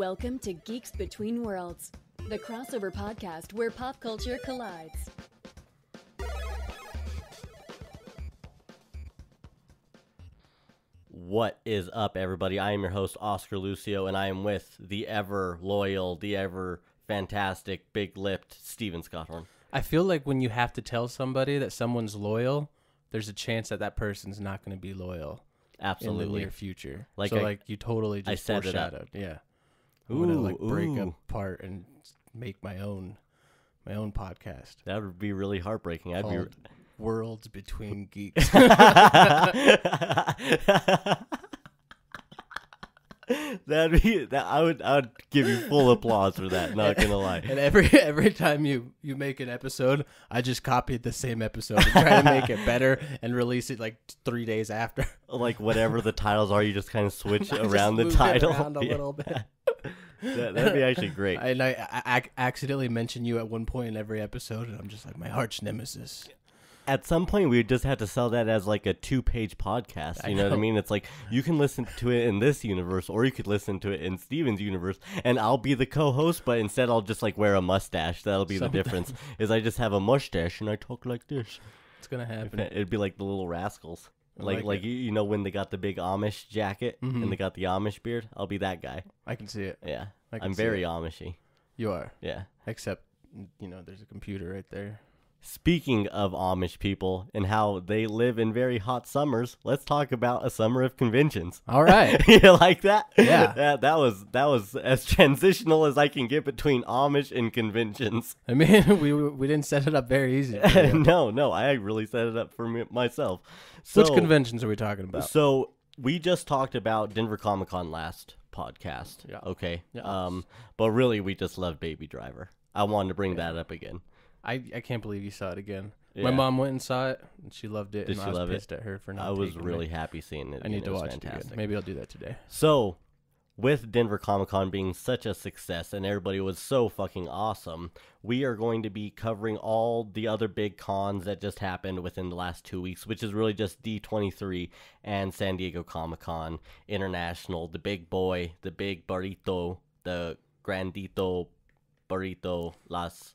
Welcome to Geeks Between Worlds, the crossover podcast where pop culture collides. What is up, everybody? I am your host, Oscar Lucio, and I am with the ever loyal, the ever fantastic, big lipped Steven Scotthorn. I feel like when you have to tell somebody that someone's loyal, there's a chance that that person's not going to be loyal. Absolutely. In the near future. Like so, I, like you totally just I foreshadowed. It up. Yeah. I'm gonna like break apart and make my own my own podcast. That would be really heartbreaking. I'd be re- Worlds Between Geeks. That'd be that I would I would give you full applause for that, not gonna lie. And every every time you you make an episode, I just copied the same episode and try to make it better and release it like three days after. Like whatever the titles are, you just kind of switch around the title. Around a yeah. little bit that, would be actually great. And I, I, accidentally mention you at one point in every episode, and I'm just like my arch nemesis. At some point, we just have to sell that as like a two page podcast. You know, know, what I mean? It's like you can listen to it in this universe, or you could listen to it in Steven's universe, and I'll be the co host, but instead I'll just like wear a mustache. That'll be the difference, is I just have a mustache and I talk like this. It's going to happen. It'd be like the little rascals like like, like you, you know when they got the big Amish jacket mm -hmm. and mm-hmm. they got the Amish beard. I'll be that guy. I can see it. Yeah. I'm very Amishy. You are. Yeah. Except, you know, there's a computer right there. Speaking of Amish people and how they live in very hot summers, let's talk about a summer of conventions. All right, you like that? Yeah, that, that was that was as transitional as I can get between Amish and conventions. I mean, we we didn't set it up very easy. no, no, I really set it up for me, myself. So, Which conventions are we talking about? So we just talked about Denver Comic Con last podcast. Yeah. Okay. Yeah. Um, but really, we just love Baby Driver. I wanted to bring yeah. that up again. I, I can't believe you saw it again. Yeah. My mom went and saw it, and she loved it. Did and she I was love pissed it? at her for not. I was really happy seeing it. I need to watch fantastic. it again. Maybe I'll do that today. So with Denver Comic Con being such a success and everybody was so fucking awesome, we are going to be covering all the other big cons that just happened within the last two weeks, which is really just D23 and San Diego Comic Con International, the big boy, the big burrito, the grandito burrito, las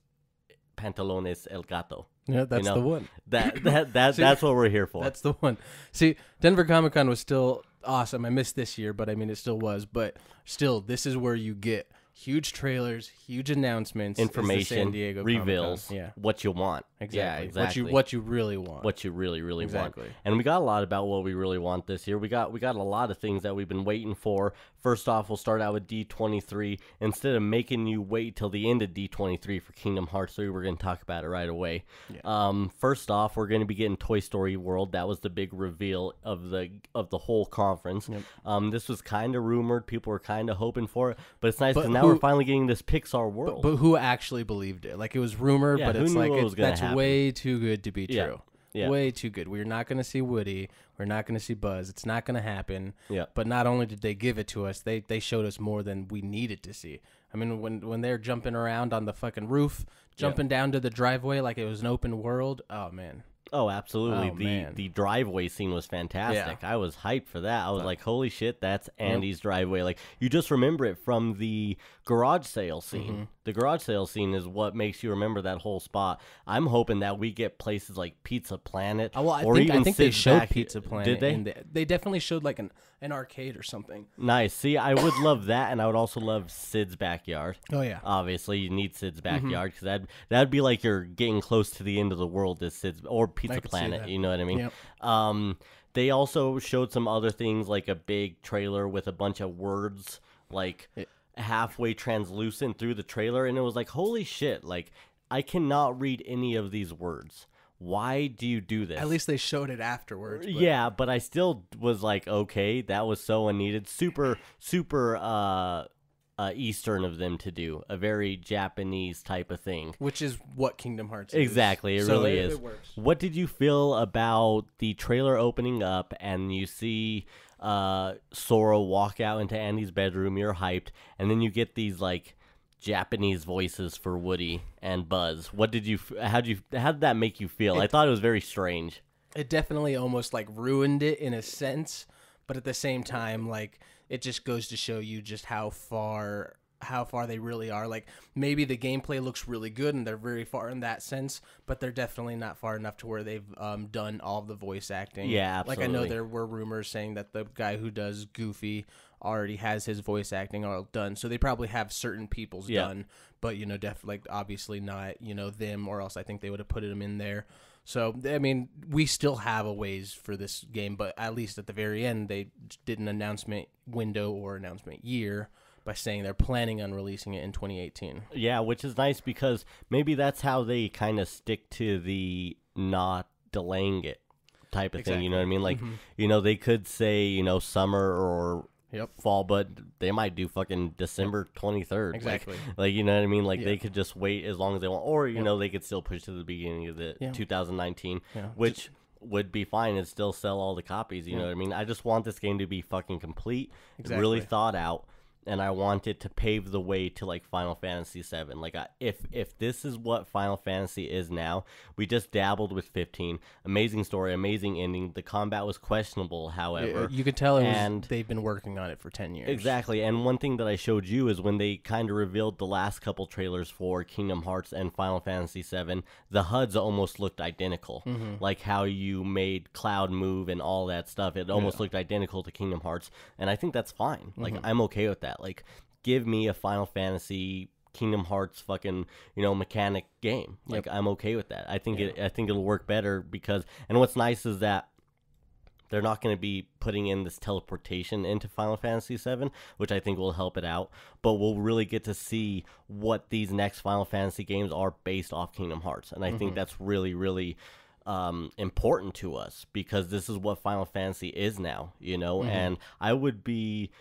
pantalones el gato. Yeah, that's you know? the one. That that, that See, that's what we're here for. That's the one. See, Denver Comic Con was still awesome. I missed this year, but I mean, it still was. But still, this is where you get huge trailers, huge announcements, information, San Diego reveals, yeah. what you want, exactly. Yeah, exactly, what you what you really want, what you really really exactly. want. And we got a lot about what we really want this year. We got we got a lot of things that we've been waiting for. First off, we'll start out with D23. Instead of making you wait till the end of D23 for Kingdom Hearts 3, we're going to talk about it right away. Yeah. Um, first off, we're going to be getting Toy Story World. That was the big reveal of the of the whole conference. Yep. Um, this was kind of rumored. People were kind of hoping for it, but it's nice because now who, we're finally getting this Pixar world. But, but, who actually believed it? Like it was rumored, yeah, but it's like it's, that's happen. way too good to be true. Yeah. Way too good. We're not going to see Woody. We're not going to see Buzz. It's not going to happen. Yeah. But not only did they give it to us, they they showed us more than we needed to see. I mean, when when they're jumping around on the fucking roof, jumping yeah. down to the driveway like it was an open world. Oh man. Oh, absolutely. Oh, the man. the driveway scene was fantastic. Yeah. I was hyped for that. I was like, "Holy shit, that's Andy's driveway." Like you just remember it from the garage sale scene. Mm -hmm. The garage sale scene is what makes you remember that whole spot. I'm hoping that we get places like Pizza Planet, oh, well, I or think, even I think they showed back. Pizza Planet. Did they? they? they? definitely showed like an an arcade or something. Nice. See, I would love that, and I would also love Sid's backyard. Oh yeah. Obviously, you need Sid's mm-hmm. backyard because mm -hmm. that that'd be like you're getting close to the end of the world. This Sid's or Pizza Planet? You know what I mean? Yep. Um, they also showed some other things like a big trailer with a bunch of words like. It halfway translucent through the trailer and it was like holy shit like i cannot read any of these words why do you do this? At least they showed it afterwards. But. Yeah, but I still was like, okay, that was so unneeded. Super, super uh uh, Eastern of them to do, a very Japanese type of thing. Which is what Kingdom Hearts is. Exactly, it so really it, is. It what did you feel about the trailer opening up and you see uh, Sora walk out into Andy's bedroom, you're hyped, and then you get these like Japanese voices for Woody and Buzz. What did you, how did you, how did that make you feel? It, I thought it was very strange. It definitely almost like ruined it in a sense, but at the same time, like, it just goes to show you just how far how far they really are. Like maybe the gameplay looks really good and they're very far in that sense, but they're definitely not far enough to where they've um, done all the voice acting. Yeah, absolutely. Like I know there were rumors saying that the guy who does Goofy already has his voice acting all done, so they probably have certain people's done, but you know, definitely like obviously not you know them, or else I think they would have put him in there. So I mean, we still have a ways for this game, but at least at the very end, they did an announcement window or announcement year by saying they're planning on releasing it in 2018. Yeah, which is nice because maybe that's how they kind of stick to the not delaying it type of exactly. thing. You know what I mean? Like, mm -hmm. you know, they could say you know summer or yep. fall, but they might do fucking December twenty third. Exactly. Like, like, you know what I mean? Like yeah. they could just wait as long as they want, or you yep. know they could still push to the beginning of the yeah. 2019, yeah. which. Just, would be fine and still sell all the copies. You know what I mean? I just want this game to be fucking complete, exactly. really thought out, and I want it to pave the way to like Final Fantasy VII. Like, I, if if this is what Final Fantasy is now, we just dabbled with 15. Amazing story, amazing ending. The combat was questionable, however. You, you could tell and was, they've been working on it for 10 years. Exactly. And one thing that I showed you is when they kind of revealed the last couple trailers for Kingdom Hearts and Final Fantasy VII, the HUDs almost looked identical. Mm -hmm. Like how you made Cloud move and all that stuff. It almost yeah. looked identical to Kingdom Hearts, and I think that's fine. Like mm -hmm. I'm okay with that that. Like, give me a Final Fantasy, Kingdom Hearts, fucking you know mechanic game. Like, yep. I'm okay with that. I think yeah. it. I think it'll work better because. And what's nice is that they're not going to be putting in this teleportation into Final Fantasy VII, which I think will help it out. But we'll really get to see what these next Final Fantasy games are based off Kingdom Hearts, and I mm-hmm. think that's really, really um, important to us because this is what Final Fantasy is now, you know. Mm-hmm. And I would be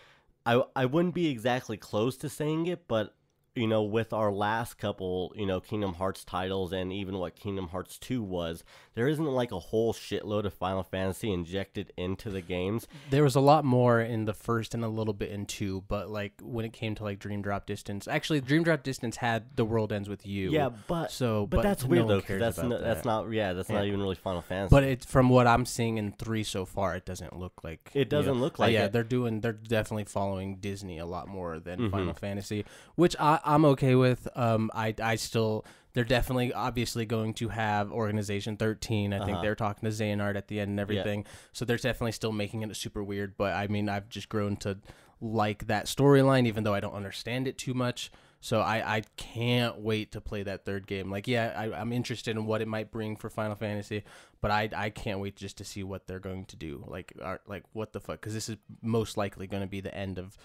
I I wouldn't be exactly close to saying it, but you know, with our last couple, you know, Kingdom Hearts titles and even what Kingdom Hearts 2 was, there isn't like a whole shitload of Final Fantasy injected into the games. There was a lot more in the first and a little bit in 2, but like when it came to like Dream Drop Distance, actually Dream Drop Distance had The World Ends with You. Yeah, but so but, but that's weird though because that's no, that. that's not yeah, that's yeah. not even really Final Fantasy. But it's from what I'm seeing in 3 so far, it doesn't look like It doesn't you know, look uh, like uh, Yeah, it. they're doing they're definitely following Disney a lot more than mm -hmm. Final Fantasy, which I I'm okay with. Um, I I still they're definitely obviously going to have organization 13 i uh-huh. think they're talking to xehanort at the end and everything yeah. so they're definitely still making it super weird but i mean i've just grown to like that storyline even though i don't understand it too much so I, I can't wait to play that third game. Like, yeah, I, am interested in what it might bring for Final Fantasy, but I, I can't wait just to see what they're going to do. Like, are, like what the fuck? Because this is most likely going to be the end of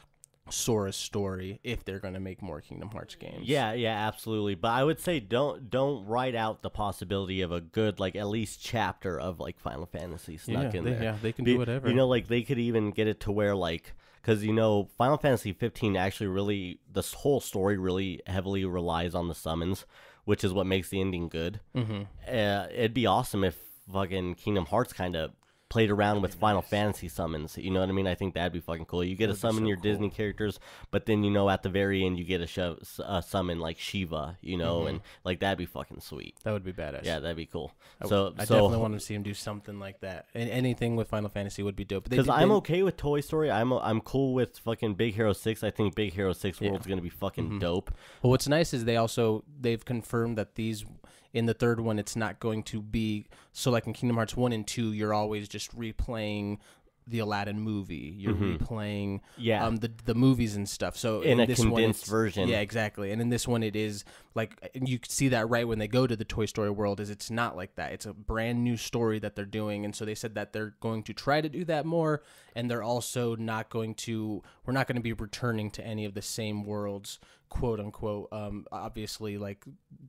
Sora's story if they're going to make more Kingdom Hearts games. Yeah, yeah, absolutely. But I would say don't don't write out the possibility of a good like at least chapter of like Final Fantasy snuck yeah, in they, there. Yeah, they can Be, do whatever. You know, like they could even get it to where like because you know Final Fantasy 15 actually really this whole story really heavily relies on the summons, which is what makes the ending good. Mm -hmm. uh, it'd be awesome if fucking Kingdom Hearts kind of played around with Final nice. Fantasy summons. You know what I mean? I think that'd be fucking cool. You get to summon so your cool. Disney characters, but then you know at the very end you get a, show, a summon like Shiva. You know, mm -hmm. and like that'd be fucking sweet. That would be badass. Yeah, that'd be cool. I, so I so, definitely want to see him do something like that. And anything with Final Fantasy would be dope. Because I'm okay with Toy Story. I'm I'm cool with fucking Big Hero Six. I think Big Hero Six World's gonna be fucking mm -hmm. dope. Well, what's nice is they also they've confirmed that these in the third one it's not going to be so like in kingdom hearts 1 and 2 you're always just replaying the Aladdin movie. You're mm-hmm. replaying yeah. um, the the movies and stuff. So in, in a this condensed one, version, yeah, exactly. And in this one, it is like you see that right when they go to the Toy Story world. Is it's not like that. It's a brand new story that they're doing, and so they said that they're going to try to do that more, and they're also not going to. We're not going to be returning to any of the same worlds quote unquote. Um, obviously, like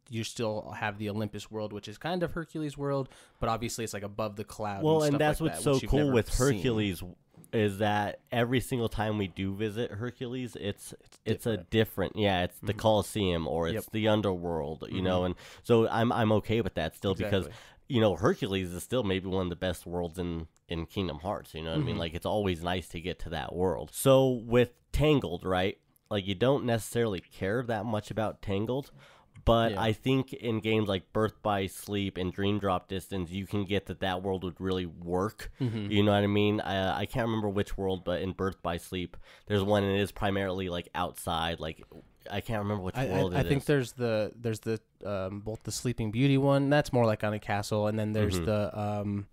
you still have the Olympus world, which is kind of Hercules' world, but obviously it's like above the cloud. Well, and, and that's like what's that, so cool with Hercules seen. is that every single time we do visit Hercules, it's it's, it's different. a different, yeah, it's mm-hmm. the Colosseum or it's yep. the underworld, you mm-hmm. know, and so I'm I'm okay with that still exactly. because you know, Hercules is still maybe one of the best worlds in in Kingdom Hearts. You know what mm-hmm. I mean? Mm-hmm. Like it's always nice to get to that world. So with Tangled, right? like you don't necessarily care that much about Tangled, but yeah. I think in games like Birth by Sleep and Dream Drop Distance, you can get that that world would really work. Mm-hmm. You know what I mean? I, I can't remember which world, but in Birth by Sleep, there's one and it is primarily like outside, like I can't remember which I, world. I, I think is. there's the there's the um, both the Sleeping Beauty one that's more like on a castle, and then there's mm-hmm. the um,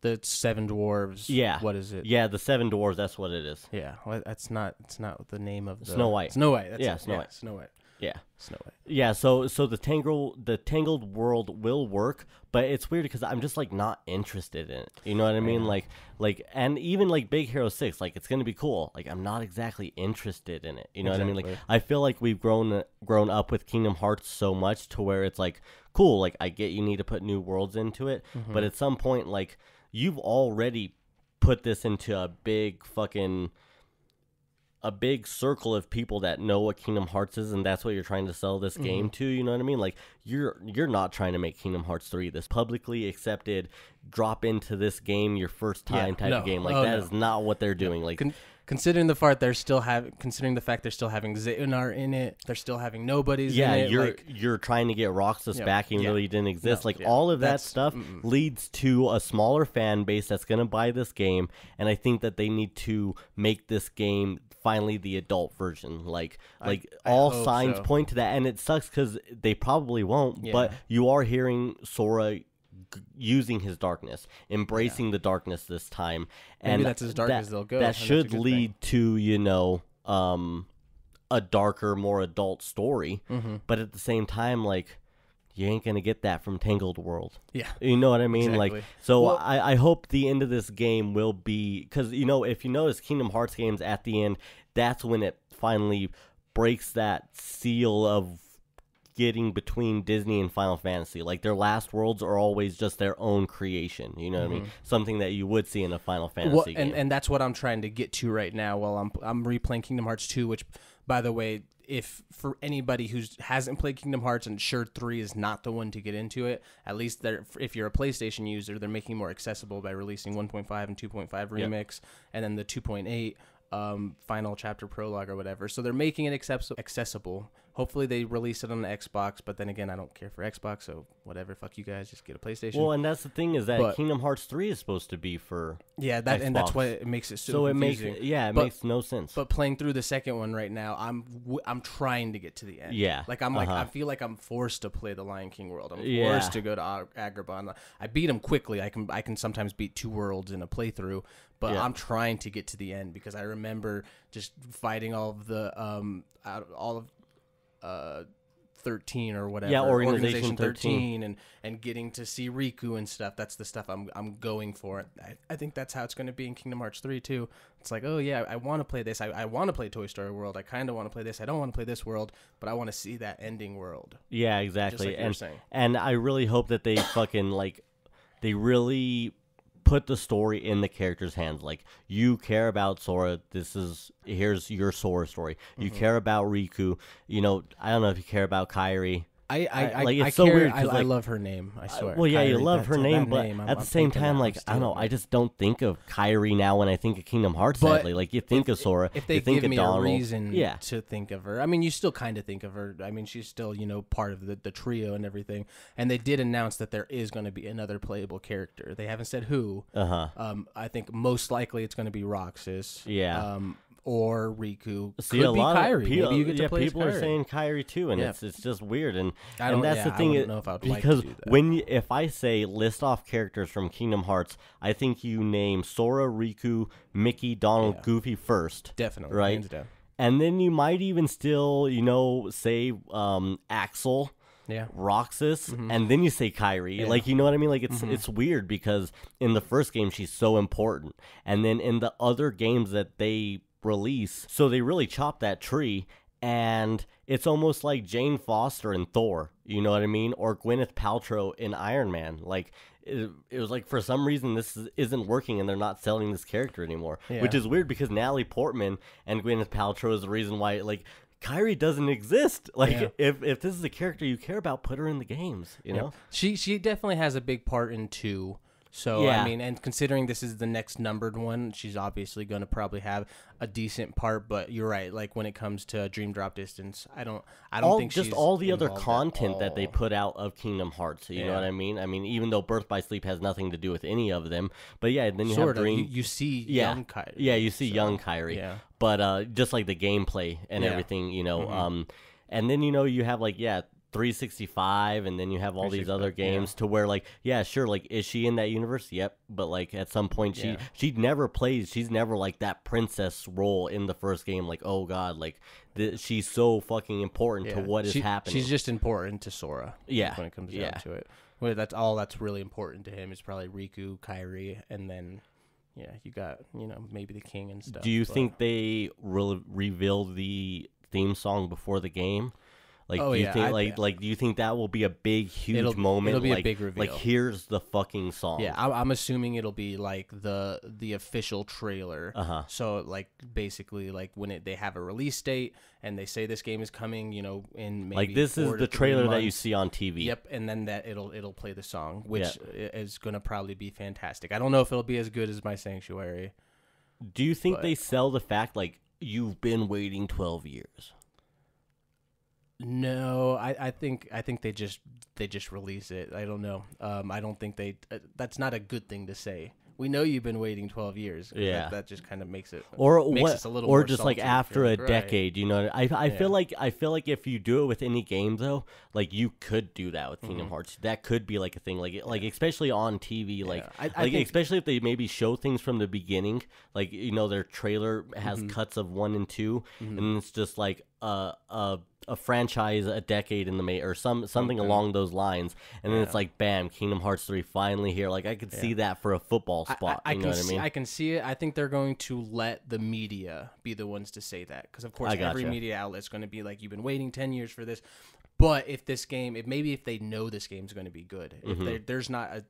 the seven dwarves. Yeah. What is it? Yeah, the seven dwarves. That's what it is. Yeah. Well, that's not. It's not the name of the Snow White. Snow White. That's yeah. It. Snow yeah, White. Snow White. Yeah. Snow White. Yeah. So so the tangled the tangled world will work, but it's weird because I'm just like not interested in it. You know what I mean? Yeah. Like like and even like Big Hero Six, like it's gonna be cool. Like I'm not exactly interested in it. You know exactly. what I mean? Like I feel like we've grown grown up with Kingdom Hearts so much to where it's like cool. Like I get you need to put new worlds into it, mm -hmm. but at some point like you've already put this into a big fucking a big circle of people that know what Kingdom Hearts is and that's what you're trying to sell this mm-hmm. game to, you know what I mean? Like you're you're not trying to make Kingdom Hearts 3 this publicly accepted drop into this game your first time yeah, type no. of game. Like oh, that no. is not what they're doing. Like Con- considering the fact they're still having, considering the fact they're still having Zaynar in it, they're still having nobodies. Yeah, it, you're like, you're trying to get Roxas back, he yeah, didn't exist. No, like yeah, all of that stuff mm -mm. leads to a smaller fan base that's going to buy this game, and I think that they need to make this game finally the adult version. Like like I, all signs so. point to that, and it sucks because they probably won't. But you are hearing Sora using his darkness, embracing yeah. the darkness this time, Maybe and that's as dark that, as they'll go. That should lead thing. to you know um, a darker, more adult story, mm-hmm. but at the same time, like you ain't gonna get that from Tangled World. Yeah, you know what I mean. Exactly. Like, so well, I, I hope the end of this game will be because you know if you notice Kingdom Hearts games at the end, that's when it finally breaks that seal of getting between Disney and Final Fantasy. Like their last worlds are always just their own creation. You know what I mean? Mm-hmm. Something that you would see in a Final Fantasy well, game. And, and that's what I'm trying to get to right now. While I'm I'm replaying Kingdom Hearts 2, which, by the way, if for anybody who hasn't played Kingdom Hearts and sure 3 is not the one to get into it, at least they're, if you're a PlayStation user, they're making more accessible by releasing 1.5 and 2.5 remix yep. and then the 2.8 um, final chapter prologue or whatever. So they're making it accessible. Hopefully they release it on the Xbox, but then again, I don't care for Xbox, so whatever. Fuck you guys, just get a PlayStation. Well, and that's the thing is that but, Kingdom Hearts three is supposed to be for yeah, that Xbox. and that's why it makes it so. So it makes yeah, it but, makes no sense. But playing through the second one right now, I'm w- I'm trying to get to the end. Yeah, like I'm like uh-huh. I feel like I'm forced to play the Lion King world. I'm yeah. forced to go to Ag- Agrabah. I beat him quickly. I can I can sometimes beat two worlds in a playthrough, but yeah. I'm trying to get to the end because I remember just fighting all of the um out, all of uh 13 or whatever yeah organization, organization 13. and and getting to see riku and stuff that's the stuff i'm i'm going for i, I think that's how it's going to be in kingdom hearts 3 too it's like oh yeah i, want to play this i, I want to play toy story world i kind of want to play this i don't want to play this world but i want to see that ending world yeah exactly like and, and i really hope that they fucking like they really put the story in the character's hands. Like you care about Sora. This is here's your Sora story. You mm-hmm. care about Riku. You know, I don't know if you care about Kairi. I I, I like it's I so care, weird. I, like, I love her name. I swear. well, yeah, Kyrie, you love her name, but name, at I'm, the same time, like I don't know, I just don't think of Kyrie now when I think of Kingdom Hearts. But sadly, like you think of Sora, if they think give of me Donald. a reason, yeah. to think of her. I mean, you still kind of think of her. I mean, she's still you know part of the the trio and everything. And they did announce that there is going to be another playable character. They haven't said who. Uh huh. Um, I think most likely it's going to be Roxas. Yeah. Um, or Riku. See, Could a lot Kyrie. of people, Maybe you get to yeah, play people Kyrie. are saying Kyrie too, and yeah. it's it's just weird. And I don't, and that's yeah, the thing. I don't know if I'd because like when you, if I say list off characters from Kingdom Hearts, I think you name Sora, Riku, Mickey, Donald, Goofy first, definitely, right? And then you might even still, you know, say um, Axel yeah. Roxas, mm-hmm. and then you say Kyrie. Yeah. Like you know what I mean? Like it's mm-hmm. it's weird because in the first game she's so important, and then in the other games that they release. So they really chopped that tree and it's almost like Jane Foster in Thor, you know what I mean? Or Gwyneth Paltrow in Iron Man. Like, it, it was like for some reason this is, not working and they're not selling this character anymore, yeah. which is weird because Natalie Portman and Gwyneth Paltrow is the reason why, like, Kyrie doesn't exist. Like, yeah. if, if this is a character you care about, put her in the games, you know? She, she definitely has a big part in two. So yeah. I mean, and considering this is the next numbered one, she's obviously going to probably have a decent part. But you're right, like when it comes to Dream Drop Distance, I don't, I don't all, think just all the other content that they put out of Kingdom Hearts. You yeah. know what I mean? I mean, even though Birth by Sleep has nothing to do with any of them, but yeah, then you sort have Dream. You, you, see, yeah, young Kyrie, yeah, you see so, young Kyrie. Yeah. But uh, just like the gameplay and yeah. everything, you know. Mm-hmm. Um, and then you know you have like yeah 365 and then you have all these other games yeah. to where like yeah sure like is she in that universe yep but like at some point she yeah. she never plays she's never like that princess role in the first game like oh god like th- she's so fucking important yeah. to what she, is happening she's just important to Sora yeah when it comes down to it well, that's all that's really important to him is probably Riku Kairi and then yeah you got you know maybe the king and stuff do you but... think they re- revealed the theme song before the game like, oh, do you yeah, think I, like yeah. like do you think that will be a big huge it'll, moment? It'll be like, a big reveal. Like here's the fucking song. Yeah, I, am assuming it'll be like the the official trailer. Uh huh. So like basically like when it they have a release date and they say this game is coming, you know, in like this is the trailer months. that you see on TV. Yep, and then that it'll it'll play the song, which yeah. is gonna probably be fantastic. I don't know if it'll be as good as my Sanctuary. Do you think but... they sell the fact like you've been waiting twelve years? No, I, I think I think they just they just release it. I don't know. Um, I don't think they. Uh, that's not a good thing to say. We know you've been waiting twelve years. Yeah, that, that just kind of makes it or makes what, a little or just like after a right. decade. You know, I, I yeah. feel like I feel like if you do it with any game though, like you could do that with Kingdom mm-hmm. Hearts. That could be like a thing, like yeah. like especially on TV, like I, I like think... especially if they maybe show things from the beginning, like you know their trailer has mm-hmm. cuts of one and 2 mm-hmm. and it's just like a uh, a uh, a franchise a decade in the make or some something okay. along those lines, and yeah. then it's like bam, Kingdom Hearts three finally here. Like I could yeah. see that for a football spot. I, I, I can see, I, mean? I can see it. I think they're going to let the media be the ones to say that because of course gotcha. every media outlet's going to be like, you've been waiting ten years for this. But if this game, if maybe if they know this game's going to be good, mm-hmm. if there's not a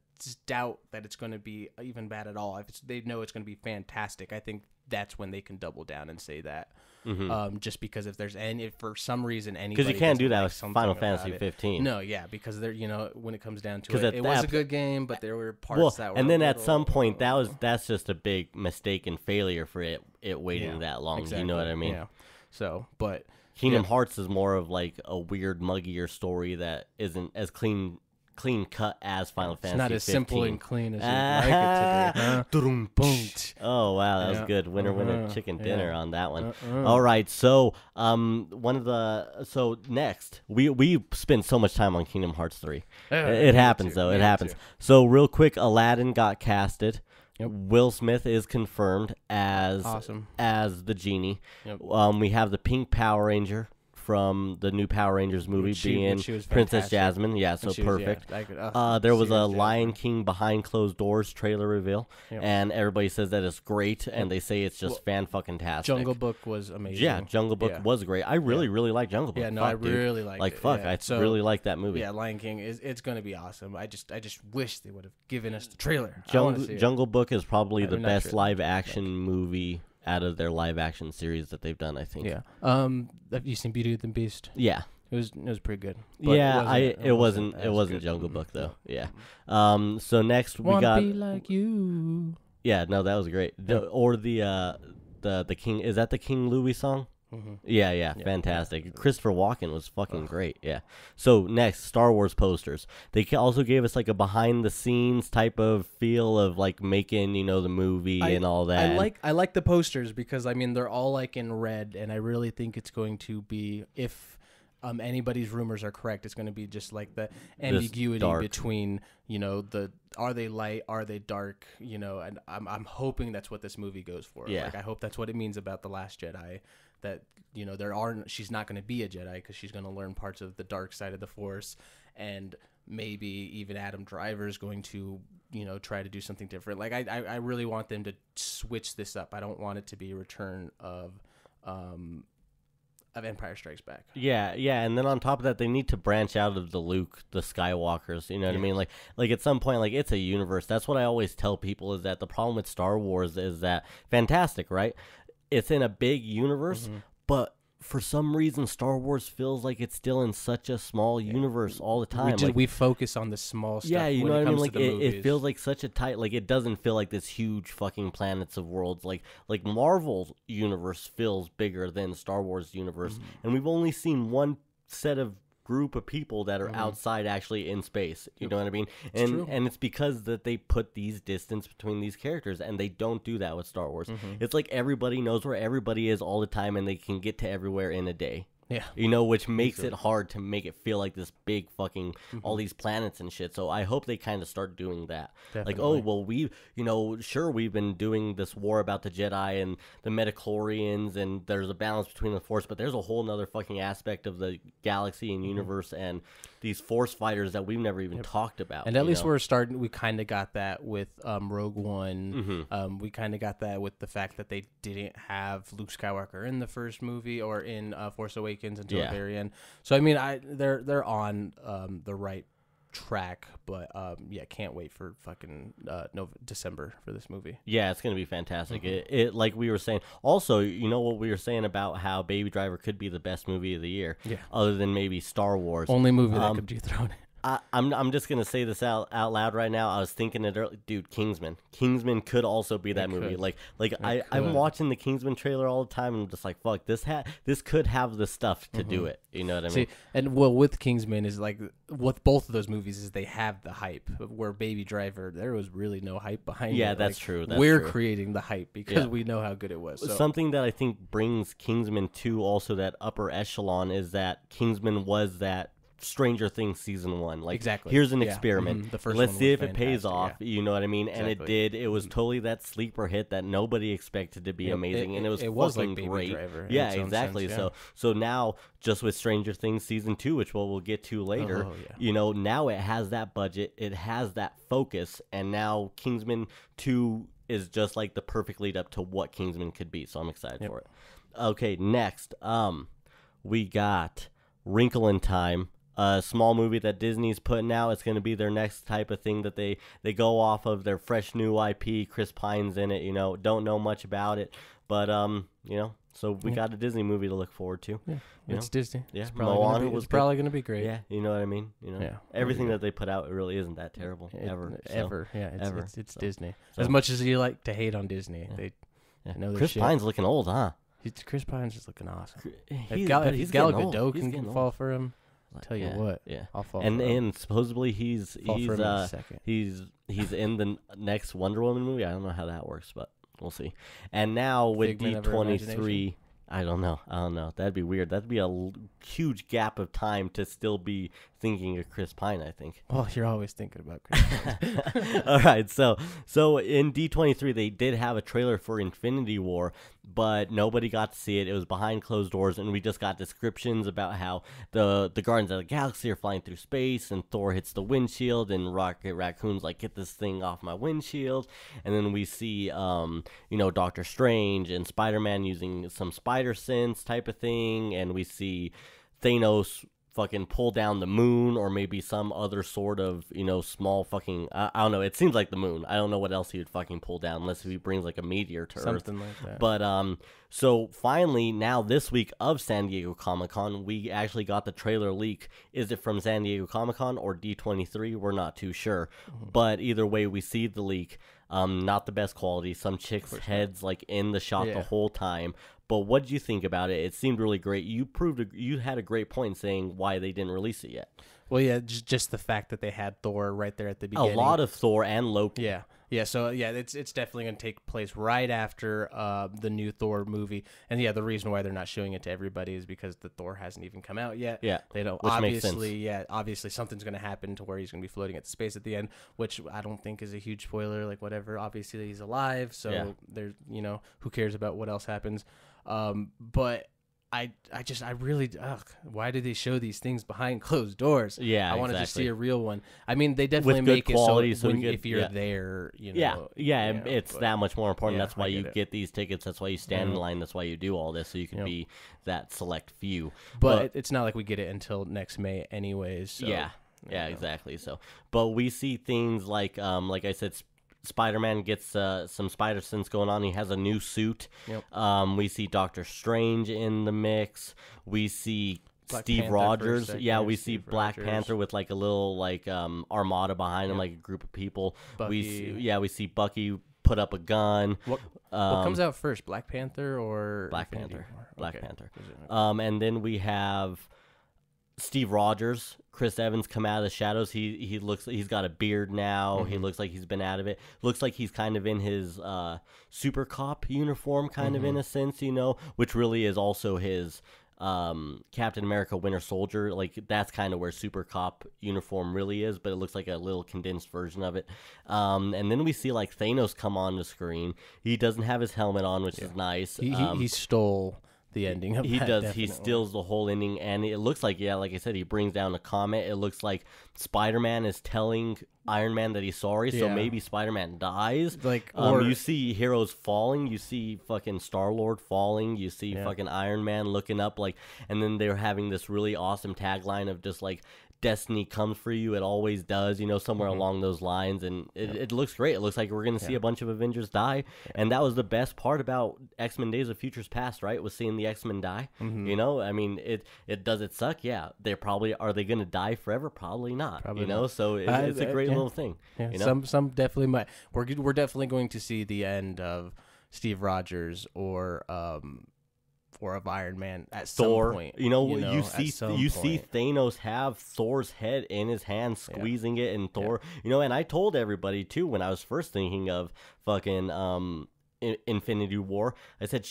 doubt that it's going to be even bad at all. If they know it's going to be fantastic, I think that's when they can double down and say that. Mm-hmm. Um, just because if there's any, if for some reason any, because you can't do that with Final Fantasy 15. It. No, yeah, because they're you know when it comes down to it, it was a good game, but there were parts well, that were. And then little, at some point, that was that's just a big mistake and failure for it it waiting yeah, that long. Exactly. You know what I mean? Yeah. So, but Kingdom yeah. Hearts is more of like a weird, muggier story that isn't as clean clean cut as Final Fantasy. It's not as 15. simple and clean as you like it to be. Huh? oh wow, that yeah. was good. Winner, uh-huh. winner, chicken dinner yeah. on that one. Uh-uh. All right, so um, one of the so next we we spend so much time on Kingdom Hearts three. it, happens though. It happens. Too. So real quick, Aladdin got casted. Yep. Will Smith is confirmed as awesome. as the genie. Yep. Um, we have the Pink Power Ranger from the new Power Rangers movie, she, being Princess Jasmine. Yeah, so perfect. yeah, could, uh, uh, there was a Lion King behind closed doors trailer reveal, yeah. and everybody says that it's great, and they say it's just well, fan fucking tastic. Jungle Book was amazing. Yeah, Jungle Book yeah. was great. I really, really like Jungle Book. Yeah, no, fuck, I really like. Like fuck, I so, really like that movie. Yeah, Lion King is it's gonna be awesome. I just I just wish they would have given us the trailer. Jungle, Jungle Book is probably the best sure live action movie out of their live action series that they've done. I think. Yeah. Um. Have you seen Beauty and the Beast? Yeah. It was it was pretty good. yeah, it I it wasn't it wasn't, Jungle Book mm-hmm. though. Mm-hmm. Yeah. Um. So next we Wanna got. Be like you. Yeah. No, that was great. The, or the uh the the King is that the King Louis song? Mm-hmm. Yeah, yeah, yeah, fantastic. Christopher Walken was fucking Ugh. great. Yeah. So next, Star Wars posters. They also gave us like a behind the scenes type of feel of like making you know the movie I, and all that. I like I like the posters because I mean they're all like in red, and I really think it's going to be if um, anybody's rumors are correct, it's going to be just like the ambiguity between you know the are they light, are they dark, you know, and I'm I'm hoping that's what this movie goes for. Yeah. Like I hope that's what it means about the Last Jedi that you know there are she's not going to be a Jedi because she's going to learn parts of the dark side of the Force, and maybe even Adam Driver is going to you know try to do something different. Like I, I, I really want them to switch this up. I don't want it to be a return of. Um, of Empire Strikes Back. Yeah, yeah, and then on top of that, they need to branch out of the Luke, the Skywalkers. You know what yeah. I mean? Like, like at some point, like it's a universe. That's what I always tell people is that the problem with Star Wars is that fantastic, right? it's in a big universe, mm-hmm. but for some reason Star Wars feels like it's still in such a small universe all the time. We, just, like, we focus on the small stuff. Yeah, you know what I mean. Like it, it, feels like such a tight. Like it doesn't feel like this huge fucking planets of worlds. Like like Marvel's universe feels bigger than Star Wars universe, mm-hmm. and we've only seen one set of group of people that are mm -hmm. outside actually in space. You yep. know what I mean? and and it's because that they put these distance between these characters and they don't do that with Star Wars. Mm -hmm. It's like everybody knows where everybody is all the time and they can get to everywhere in a day. Yeah. You know, which makes it hard to make it feel like this big fucking mm-hmm. all these planets and shit. So I hope they kind of start doing that. Definitely. Like, oh, well, we, you know, sure, we've been doing this war about the Jedi and the Metachlorians, and there's a balance between the Force, but there's a whole other fucking aspect of the galaxy and mm-hmm. universe. Mm-hmm. And these force fighters that we've never even yep. talked about. And at least know? we're starting. We kind of got that with um, Rogue One. Mm-hmm. Um, we kind of got that with the fact that they didn't have Luke Skywalker in the first movie or in uh, Force Awakens until yeah. the very end. So I mean, I they're they're on um, the right track, but um, yeah, can't wait for fucking uh, November, December for this movie. Yeah, it's gonna be fantastic. Mm-hmm. It, it, like we were saying. Also, you know what we were saying about how Baby Driver could be the best movie of the year. Yeah. Other than maybe Star Wars. Only movie um, that could dethrone it. I, am I'm, I'm just gonna say this out, out loud right now. I was thinking it early, dude. Kingsman, Kingsman could also be that it movie. Could. Like like it I i am watching the Kingsman trailer all the time. and I'm just like, fuck, this ha- this could have the stuff to mm-hmm. do it. You know what I mean? and well, with Kingsman is like with both of those movies is they have the hype. Where Baby Driver, there was really no hype behind. Yeah, it. that's like, true. That's we're true. creating the hype because yeah. we know how good it was. So. Something that I think brings Kingsman to also that upper echelon is that Kingsman was that Stranger Things season one. Like exactly, here's an yeah. experiment. Mm-hmm. The first let's see if it pays off. Yeah. You know what I mean? Exactly. And it did. It was mm-hmm. totally that sleeper hit that nobody expected to be amazing, it, and it was it was like great. yeah, exactly. Sense, yeah. So so now just with Stranger Things season two, which well we'll get to later. Oh, yeah. You know now it has that budget, it has that focus, and now Kingsman two is just like the perfect lead up to what Kingsman could be. So I'm excited yep. for it. Okay, next, um, we got Wrinkle in Time a small movie that Disney's putting out. It's going to be their next type of thing that they they go off of their fresh new IP. Chris Pine's in it. You know, don't know much about it, but um, you know, so we yeah. got a Disney movie to look forward to. Yeah, it's know? Disney. Yeah, it's probably Moana gonna be, was probably going to be great. Yeah, you know what I mean. You know, yeah. everything that they put out it really isn't that terrible it, ever. So, ever, yeah, it's, ever. It's, it's so, Disney. So. As much as you like to hate on Disney, they know Chris shit. Pine's looking old, huh? He's, Chris Pine's just looking awesome. He's, Gal, he's Gal Gadot can fall for him. Like, Tell you yeah, what, yeah, I'll fall. And for and supposedly he's he's in uh, he's he's in the next Wonder Woman movie. I don't know how that works, but we'll see. And now with D twenty three, I don't know, I don't know. That'd be weird. That'd be a l- huge gap of time to still be thinking of Chris Pine, I think. Well, you're always thinking about Chris Pine. All right, so so in D23 they did have a trailer for Infinity War, but nobody got to see it. It was behind closed doors and we just got descriptions about how the the Guardians of the Galaxy are flying through space and Thor hits the windshield and Rocket Raccoon's like get this thing off my windshield and then we see um you know Doctor Strange and Spider-Man using some spider sense type of thing and we see Thanos fucking pull down the moon or maybe some other sort of you know small fucking I, I, don't know. It seems like the moon. I don't know what else he would fucking pull down unless he brings like a meteor to something Earth. like that. But um, so finally now this week of San Diego Comic Con, we actually got the trailer leak. Is it from San Diego Comic Con or D23? We're not too sure, mm-hmm. but either way, we see the leak. Um, not the best quality. Some chicks' heads like in the shot yeah. the whole time. But what did you think about it? It seemed really great. You proved a, you had a great point saying why they didn't release it yet. Well, yeah, just the fact that they had Thor right there at the beginning. A lot of Thor and Loki. Yeah, yeah, so uh, yeah, it's it's definitely going to take place right after uh, the new Thor movie, and yeah, the reason why they're not showing it to everybody is because the Thor hasn't even come out yet. Yeah, they don't which obviously. Yeah, obviously something's going to happen to where he's going to be floating at the space at the end, which I don't think is a huge spoiler. Like whatever, obviously he's alive, so yeah. there's you know who cares about what else happens, um, but I I just I really ugh, why do they show these things behind closed doors? Yeah, I want to exactly. just see a real one. I mean, they definitely make quality, it so, so when, good, if you're yeah. there, you know. Yeah, yeah, you know, it's but, that much more important. Yeah, that's why get you it. get these tickets. That's why you stand mm-hmm. in line. That's why you do all this so you can yep. be that select few. But, but, it's not like we get it until next May, anyways. So, yeah. Yeah, know. exactly. So, but we see things like, um, like I said, Spider Man gets uh, some spider sense going on. He has a new suit. Yep. Um, we see Doctor Strange in the mix. We see Black Steve Panther Rogers. Yeah, we Steve see Black Panther with like a little like um, armada behind him, yep. like a group of people. Bucky. We see, yeah, we see Bucky put up a gun. What, um, what comes out first, Black Panther or Black Infinity Panther? War? Black okay. Panther. Um, and then we have Steve Rogers Chris Evans come out of the shadows. He he looks he's got a beard now. Mm-hmm. He looks like he's been out of it. Looks like he's kind of in his uh, super cop uniform, kind mm-hmm. of in mm-hmm. a sense, you know, which really is also his um, Captain America Winter Soldier. Like that's kind of where Super Cop uniform really is, but it looks like a little condensed version of it. Um, and then we see like Thanos come on the screen. He doesn't have his helmet on, which yeah. is nice. He, um, he, he, stole the ending of he that, does definitely. he steals the whole ending and it looks like yeah like i said he brings down a comet it looks like spider-man is telling iron man that he's sorry so maybe spider-man dies like um, or... you see heroes falling you see fucking star lord falling you see yeah. fucking iron man looking up like and then they're having this really awesome tagline of just like destiny comes for you it always does you know somewhere mm -hmm. along those lines and it, yeah. it, looks great it looks like we're gonna yeah. see a bunch of avengers die yeah. and that was the best part about x-men days of futures past right was seeing the x-men die mm -hmm. you know i mean it it does it suck yeah they probably are they gonna die forever probably not probably you know not. so it, it's a uh, great little thing you know? some some definitely might we're, we're definitely going to see the end of steve rogers or um for of Iron Man at Thor, some point. You know, you, know, you see you point. see Thanos have Thor's head in his hand, squeezing yeah. it, and Thor. Yeah. You know, and I told everybody too when I was first thinking of fucking um Infinity War. I said,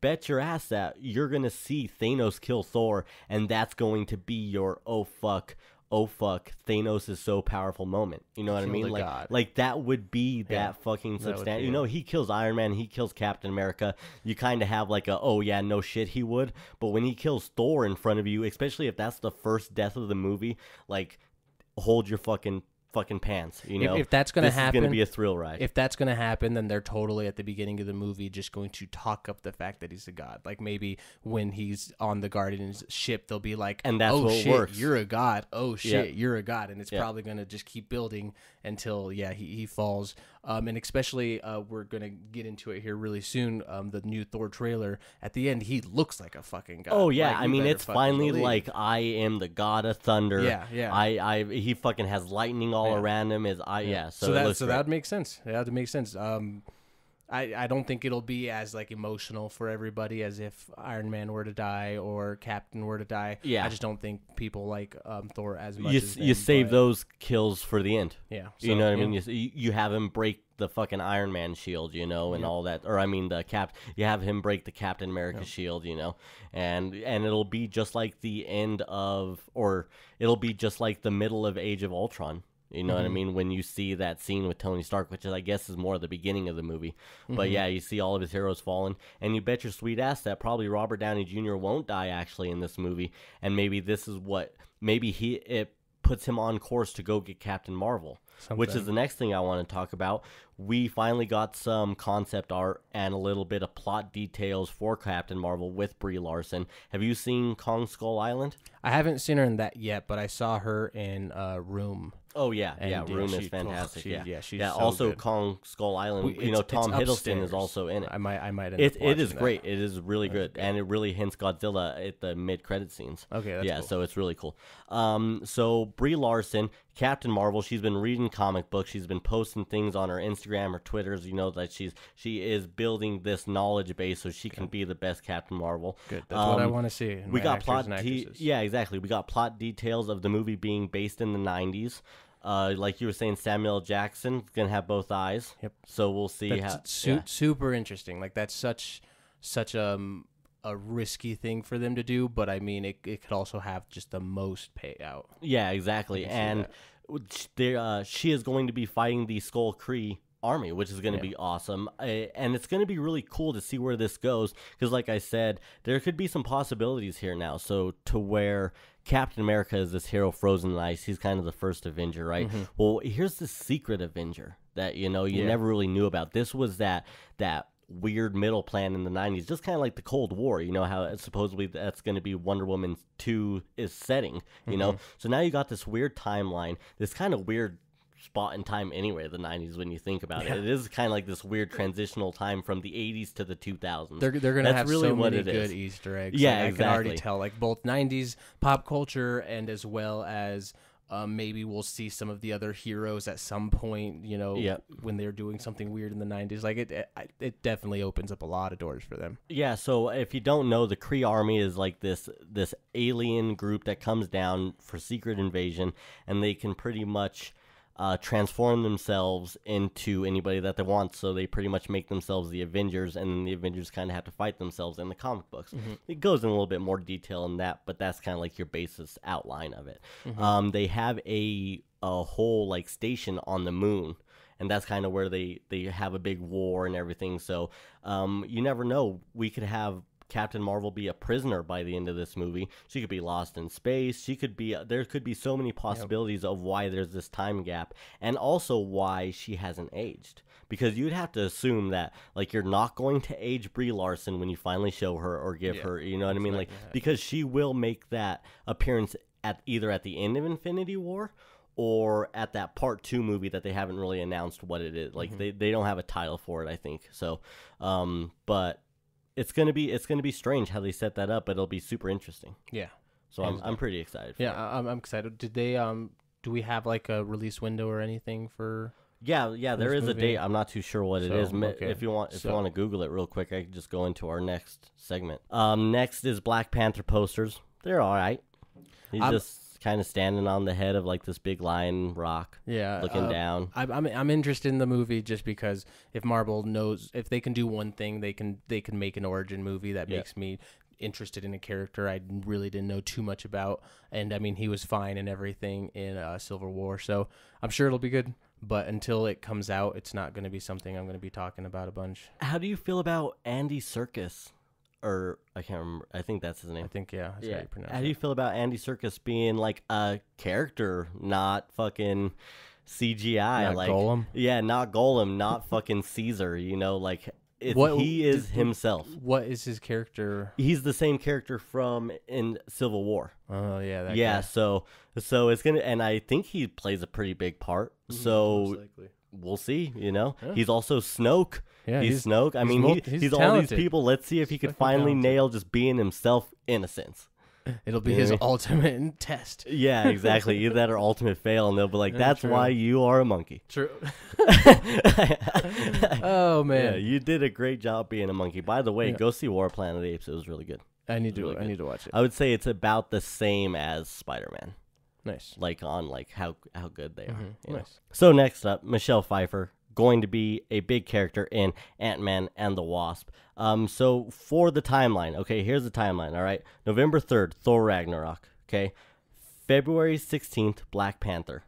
bet your ass that you're gonna see Thanos kill Thor, and that's going to be your oh fuck oh fuck, Thanos is so powerful moment. You know what Kill I mean? Like, God. like that would be that yeah, fucking substantial. You know, he kills Iron Man, he kills Captain America. You kind of have like a, oh yeah, no shit, he would. But when he kills Thor in front of you, especially if that's the first death of the movie, like hold your fucking fucking pants. You know, if, if that's going to happen, going to be a thrill ride. If that's going to happen, then they're totally at the beginning of the movie just going to talk up the fact that he's a god. Like maybe when he's on the Guardian's ship, they'll be like, "And that's oh, shit, You're a god. Oh shit, yeah. you're a god." And it's yeah. probably going to just keep building until yeah he, he falls. Um, and especially uh, we're gonna get into it here really soon. Um, the new Thor trailer at the end, he looks like a fucking god. Oh yeah, like, I mean it's finally believe. like I am the god of thunder. Yeah, yeah. I, I he fucking has lightning all yeah. around him. Is I yeah. yeah so, so that so that makes sense. Yeah, That makes sense. Um, I, I don't think it'll be as like emotional for everybody as if Iron Man were to die or Captain were to die. Yeah, I just don't think people like um, Thor as much. You as them, you save but, those kills for the end. Yeah, so, you know what yeah. I mean. You you have him break the fucking Iron Man shield, you know, and yep. all that. Or I mean, the cap. You have him break the Captain America yep. shield, you know, and and it'll be just like the end of, or it'll be just like the middle of Age of Ultron you know mm-hmm. what I mm-hmm. mean? When you see that scene with Tony Stark, which I guess is more the beginning of the movie. Mm-hmm. But yeah, you see all of his heroes falling, and you bet your sweet ass that probably Robert Downey Jr. won't die actually in this movie, and maybe this is what maybe he it puts him on course to go get Captain Marvel, Something. which is the next thing I want to talk about. We finally got some concept art and a little bit of plot details for Captain Marvel with Brie Larson. Have you seen Kong Skull Island? I haven't seen her in that yet, but I saw her in uh, Room. Oh yeah, and, yeah. Room is fantastic. Oh, she, yeah, yeah. She's yeah so also good. Kong Skull Island. We, you know, Tom Hiddleston upstairs. is also in it. I might, I might. it, it is that. great. It is really good, and it really hints Godzilla at the mid credit scenes. Okay, yeah. Cool. So it's really cool. Um, so Brie Larson Captain Marvel. She's been reading comic books. She's been posting things on her Instagram or Twitters. You know that she's she is building this knowledge base so she Good. can be the best Captain Marvel. Good. That's um, what I want to see. We got plot. De- yeah, exactly. We got plot details of the movie being based in the '90s. Uh, like you were saying, Samuel Jackson gonna have both eyes. Yep. So we'll see. That's how, su- yeah. Super interesting. Like that's such such a um, a risky thing for them to do, but I mean, it, it could also have just the most payout. Yeah, exactly. And there, uh, she is going to be fighting the Skull Cree army, which is going to yeah. be awesome. I, and it's going to be really cool to see where this goes because, like I said, there could be some possibilities here now. So, to where Captain America is this hero frozen in ice, he's kind of the first Avenger, right? Mm-hmm. Well, here's the secret Avenger that you know you yeah. never really knew about. This was that that weird middle plan in the 90s, just kind of like the Cold War, you know, how supposedly that's going to be Wonder Woman 2 is setting, you mm-hmm. know? So now you got this weird timeline, this kind of weird spot in time anyway the 90s when you think about yeah. it it is kind of like this weird transitional time from the 80s to the 2000s they're, they're gonna That's have really so what many good is. easter eggs yeah like, exactly. i can already tell like both 90s pop culture and as well as um, maybe we'll see some of the other heroes at some point, you know, yep. when they're doing something weird in the 90s. Like, it, it, it definitely opens up a lot of doors for them. Yeah, so if you don't know, the Kree army is like this, this alien group that comes down for secret invasion, and they can pretty much uh, transform themselves into anybody that they want. So they pretty much make themselves the Avengers, and then the Avengers kind of have to fight themselves in the comic books. Mm-hmm. It goes in a little bit more detail in that, but that's kind of like your basis outline of it. Mm-hmm. Um, they have a a whole like station on the moon. And that's kind of where they, they have a big war and everything. So um, you never know. We could have Captain Marvel be a prisoner by the end of this movie. She could be lost in space. She could be there could be so many possibilities yep. of why there's this time gap and also why she hasn't aged. Because you'd have to assume that like you're not going to age Brie Larson when you finally show her or give yeah, her, you know what I mean? Like because she will make that appearance at either at the end of Infinity War or at that part two movie that they haven't really announced what it is. Like mm -hmm. they, they don't have a title for it, I think. So, um, but it's gonna be it's gonna be strange how they set that up, but it'll be super interesting. Yeah. So I'm, I'm pretty excited. yeah, I'm, I'm excited. Did they um do we have like a release window or anything for? Yeah, yeah, there is a date. I'm not too sure what it is. So, okay. If you want, if you want to Google it real quick, I can just go into our next segment. Um, next is Black Panther posters. They're all right. He's I'm- just kind of standing on the head of like this big lion rock. Yeah, looking uh, down. I, I'm I'm interested in the movie just because if Marvel knows if they can do one thing, they can they can make an origin movie that yeah. makes me interested in a character I really didn't know too much about. And I mean, he was fine and everything in uh, Silver War, so I'm sure it'll be good. But until it comes out, it's not going to be something I'm going to be talking about a bunch. How do you feel about Andy Circus? or I can't remember. I think that's his name. I think yeah. That's yeah. How, you pronounce how do you feel about Andy Circus being like a character, not fucking CGI? Not like Golem. Yeah, not Golem, not fucking Caesar. You know, like what, he is did, himself. What is his character? He's the same character from in Civil War. Oh yeah, yeah. Guy. So so it's gonna, and I think he plays a pretty big part. Mm, so we'll see. You know, yeah. he's also Snoke yeah, he's, he's Snoke. I mean, he's, mo- he, he's, he's all these people. Let's see if he could finally talented. nail just being himself innocence. It'll be you his ultimate test. Yeah, exactly. Either that or ultimate fail, and they'll be like, "That's why you are a monkey." True. oh man, yeah, you did a great job being a monkey. By the way, yeah. go see War Planet of the Apes. It was really good. I need to. Really I need to watch it. I would say it's about the same as Spider Man. Nice. Like on like how how good they are. Mm-hmm. Nice. Know? So next up, Michelle Pfeiffer going to be a big character in Ant Man and the Wasp. Um, so for the timeline, okay, here's the timeline. All right, November 3rd, Thor Ragnarok. Okay, February 16th, Black Panther.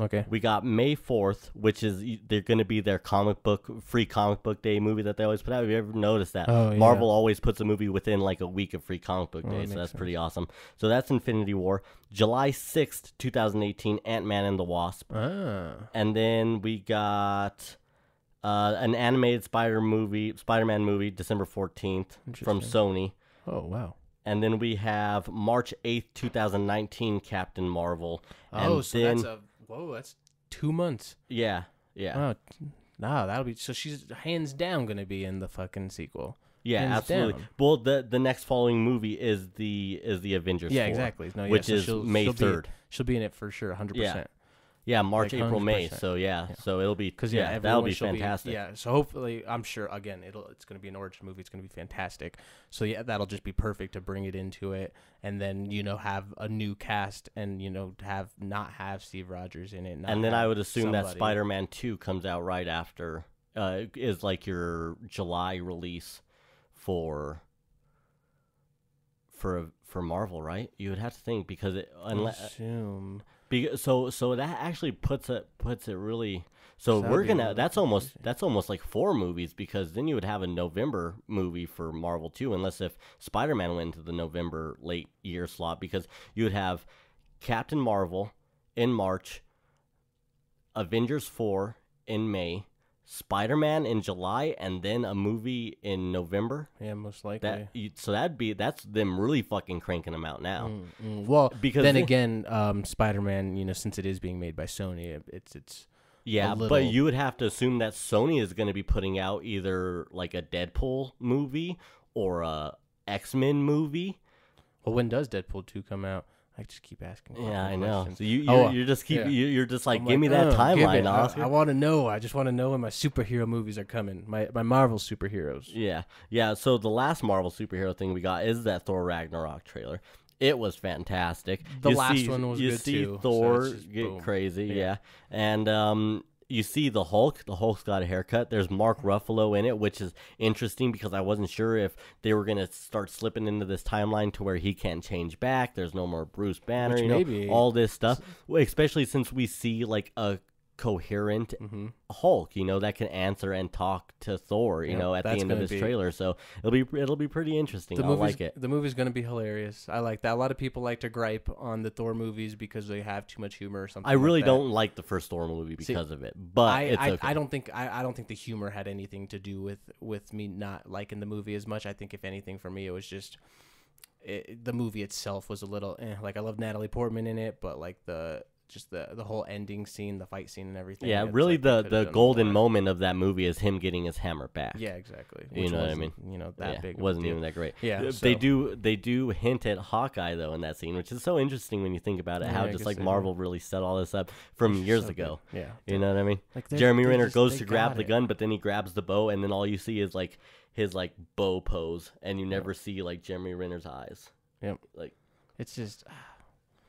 Okay. We got May 4th, which is they're going to be their comic book free comic book day movie that they always put out. Have you ever noticed that? Oh, yeah. Marvel always puts a movie within like a week of free comic book day, oh, that so that's sense. pretty awesome. So that's Infinity War. July 6th, 2018, Ant-Man and the Wasp. Oh. And then we got uh, an animated Spider movie, Spider-Man movie, December 14th from Sony. Oh, wow. And then we have March 8th, 2019, Captain Marvel. Oh, and so then, that's a whoa, that's two months. Yeah, yeah. No, that'll be so. She's hands down gonna be in the fucking sequel. Yeah, hands absolutely. Down. Well, the the next following movie is the is the Avengers. Yeah, 4, exactly. No, yeah, which so is she'll, May third. She'll, she'll be in it for sure, hundred yeah. percent. Yeah, March, like April, May. So yeah, yeah, so it'll be because yeah, yeah that'll be fantastic. Be, yeah, so hopefully, I'm sure again, it'll it's going to be an origin movie. It's going to be fantastic. So yeah, that'll just be perfect to bring it into it, and then you know have a new cast, and you know have not have Steve Rogers in it. And then I would assume somebody. that Spider-Man Two comes out right after. Uh, is like your July release for for for Marvel, right? You would have to think because it unless assume so so that actually puts it puts it really. So That'd we're gonna. That's crazy. almost that's almost like four movies because then you would have a November movie for Marvel too, unless if Spider Man went into the November late year slot because you would have Captain Marvel in March, Avengers four in May, Spider Man in July and then a movie in November. Yeah, most likely. That, so that'd be that's them really fucking cranking them out now. Mm, mm, Well, because then again, um, Spider Man, you know, since it is being made by Sony, it's it's. Yeah, little... but you would have to assume that Sony is going to be putting out either like a Deadpool movie or a X Men movie. Well, when does Deadpool two come out? I just keep asking. Yeah, I know. So you, you're, oh, uh, you're just keep yeah. you're just like, I'm give like, me that oh, timeline, Oscar. I, I want to know. I just want to know when my superhero movies are coming. My my Marvel superheroes. Yeah, yeah. So the last Marvel superhero thing we got is that Thor Ragnarok trailer. It was fantastic. The you last see, one was you good see too. Thor so just, get boom. crazy, yeah. yeah. And um, you see the Hulk. The Hulk's got a haircut. There's Mark Ruffalo in it, which is interesting because I wasn't sure if they were gonna start slipping into this timeline to where he can't change back. There's no more Bruce Banner, which you know, maybe. all this stuff. Especially since we see like a coherent mm-hmm. Hulk, you know, that can answer and talk to Thor, you yep, know, at the end of this be. trailer. So it'll be it'll be pretty interesting. I like it. The movie's gonna be hilarious. I like that. A lot of people like to gripe on the Thor movies because they have too much humor or something. I really like don't like the first Thor movie because See, of it, but I I, okay. I, don't think I, I don't think the humor had anything to do with with me not liking the movie as much. I think if anything for me, it was just. It, the movie itself was a little eh, like I love Natalie Portman in it, but like the just the the whole ending scene, the fight scene, and everything. Yeah, really like the the golden moment of that movie is him getting his hammer back. Yeah, exactly. Which you know what I mean? You know that yeah, big wasn't even that great. Yeah, so. they do they do hint at Hawkeye though in that scene, which is so interesting when you think about it. Yeah, how yeah, just like Marvel really set all this up from years so ago. Good. Yeah, you know what I mean? Like Jeremy Renner just, goes to grab it. the gun, but then he grabs the bow, and then all you see is like his like bow pose, and you never see like Jeremy Renner's eyes. Yep. Like it's just. Ah,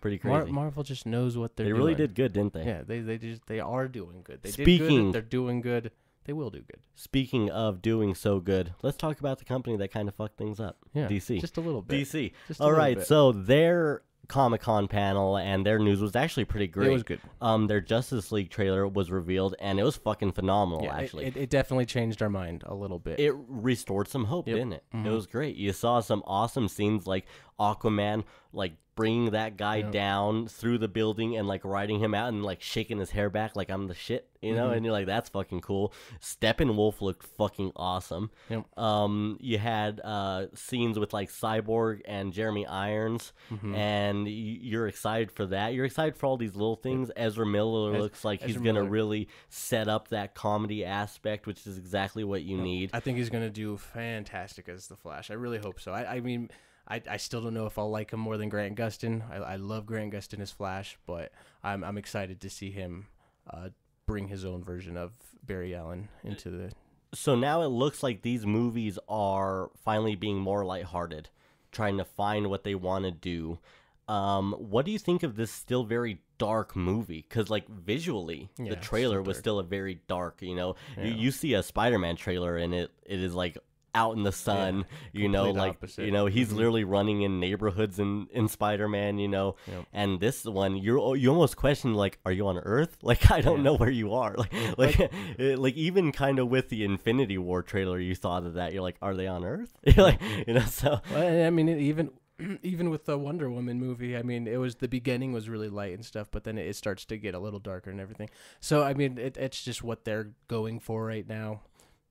Pretty crazy. Mar- Marvel just knows what they're. They doing. really did good, didn't they? Yeah, they they just they are doing good. They Speaking, good, they're doing good. They will do good. Speaking of doing so good, let's talk about the company that kind of fucked things up. Yeah, DC. Just a little bit. DC. Just All right, bit. so their Comic Con panel and their news was actually pretty great. It was good. Um, their Justice League trailer was revealed and it was fucking phenomenal. Yeah, actually, it, it, it definitely changed our mind a little bit. It restored some hope, yep. didn't it? Mm-hmm. It was great. You saw some awesome scenes like Aquaman like bringing that guy yeah. down through the building and like riding him out and like shaking his hair back like I'm the shit, you know? Mm-hmm. And you're like, that's fucking cool. Steppenwolf looked fucking awesome. Yep. Um, you had uh, scenes with like Cyborg and Jeremy Irons, mm-hmm. and you're excited for that. You're excited for all these little things. Ezra Miller Ez- looks like Ezra he's going to really set up that comedy aspect, which is exactly what you yep. need. I think he's going to do fantastic as the Flash. I really hope so. I, I mean, I, I still don't know if I'll like him more than Grant Gustin. I, I love Grant Gustin as Flash, but I'm I'm excited to see him uh, bring his own version of Barry Allen into the. So now it looks like these movies are finally being more lighthearted, trying to find what they want to do. Um, what do you think of this still very dark movie? Because like visually, yeah, the trailer so was still a very dark. You know, yeah. you, you see a Spider-Man trailer and it it is like out in the sun. Yeah, you know, like opposite. you know, he's mm-hmm. literally running in neighborhoods in in Spider Man. You know, yep. and this one, you're you almost question like, are you on Earth? Like I don't yeah. know where you are. Like yeah. Mm-hmm. like like even kind of with the Infinity War trailer, you thought of that. You're like, are they on Earth? like you know, so well, I mean, even even with the Wonder Woman movie, I mean, it was the beginning was really light and stuff, but then it, it starts to get a little darker and everything. So I mean, it, it's just what they're going for right now.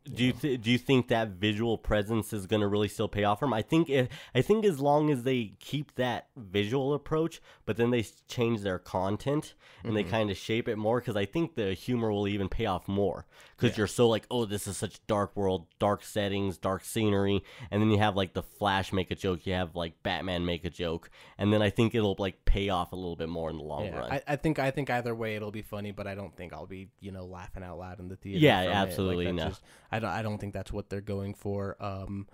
Do you th- do you think that visual presence is going to really still pay off for them? I think if, I think as long as they keep that visual approach, but then they change their content and mm-hmm. they kind of shape it more because I think the humor will even pay off more because yeah. you're so like, oh, this is such dark world, dark settings, dark scenery, and then you have like the Flash make a joke, you have like Batman make a joke, and then I think it'll like pay off a little bit more in the long yeah. run. I, I, think I think either way it'll be funny, but I don't think I'll be you know laughing out loud in the theater. Yeah, absolutely Like, no. Just, I don't I don't think that's what they're going for. Um,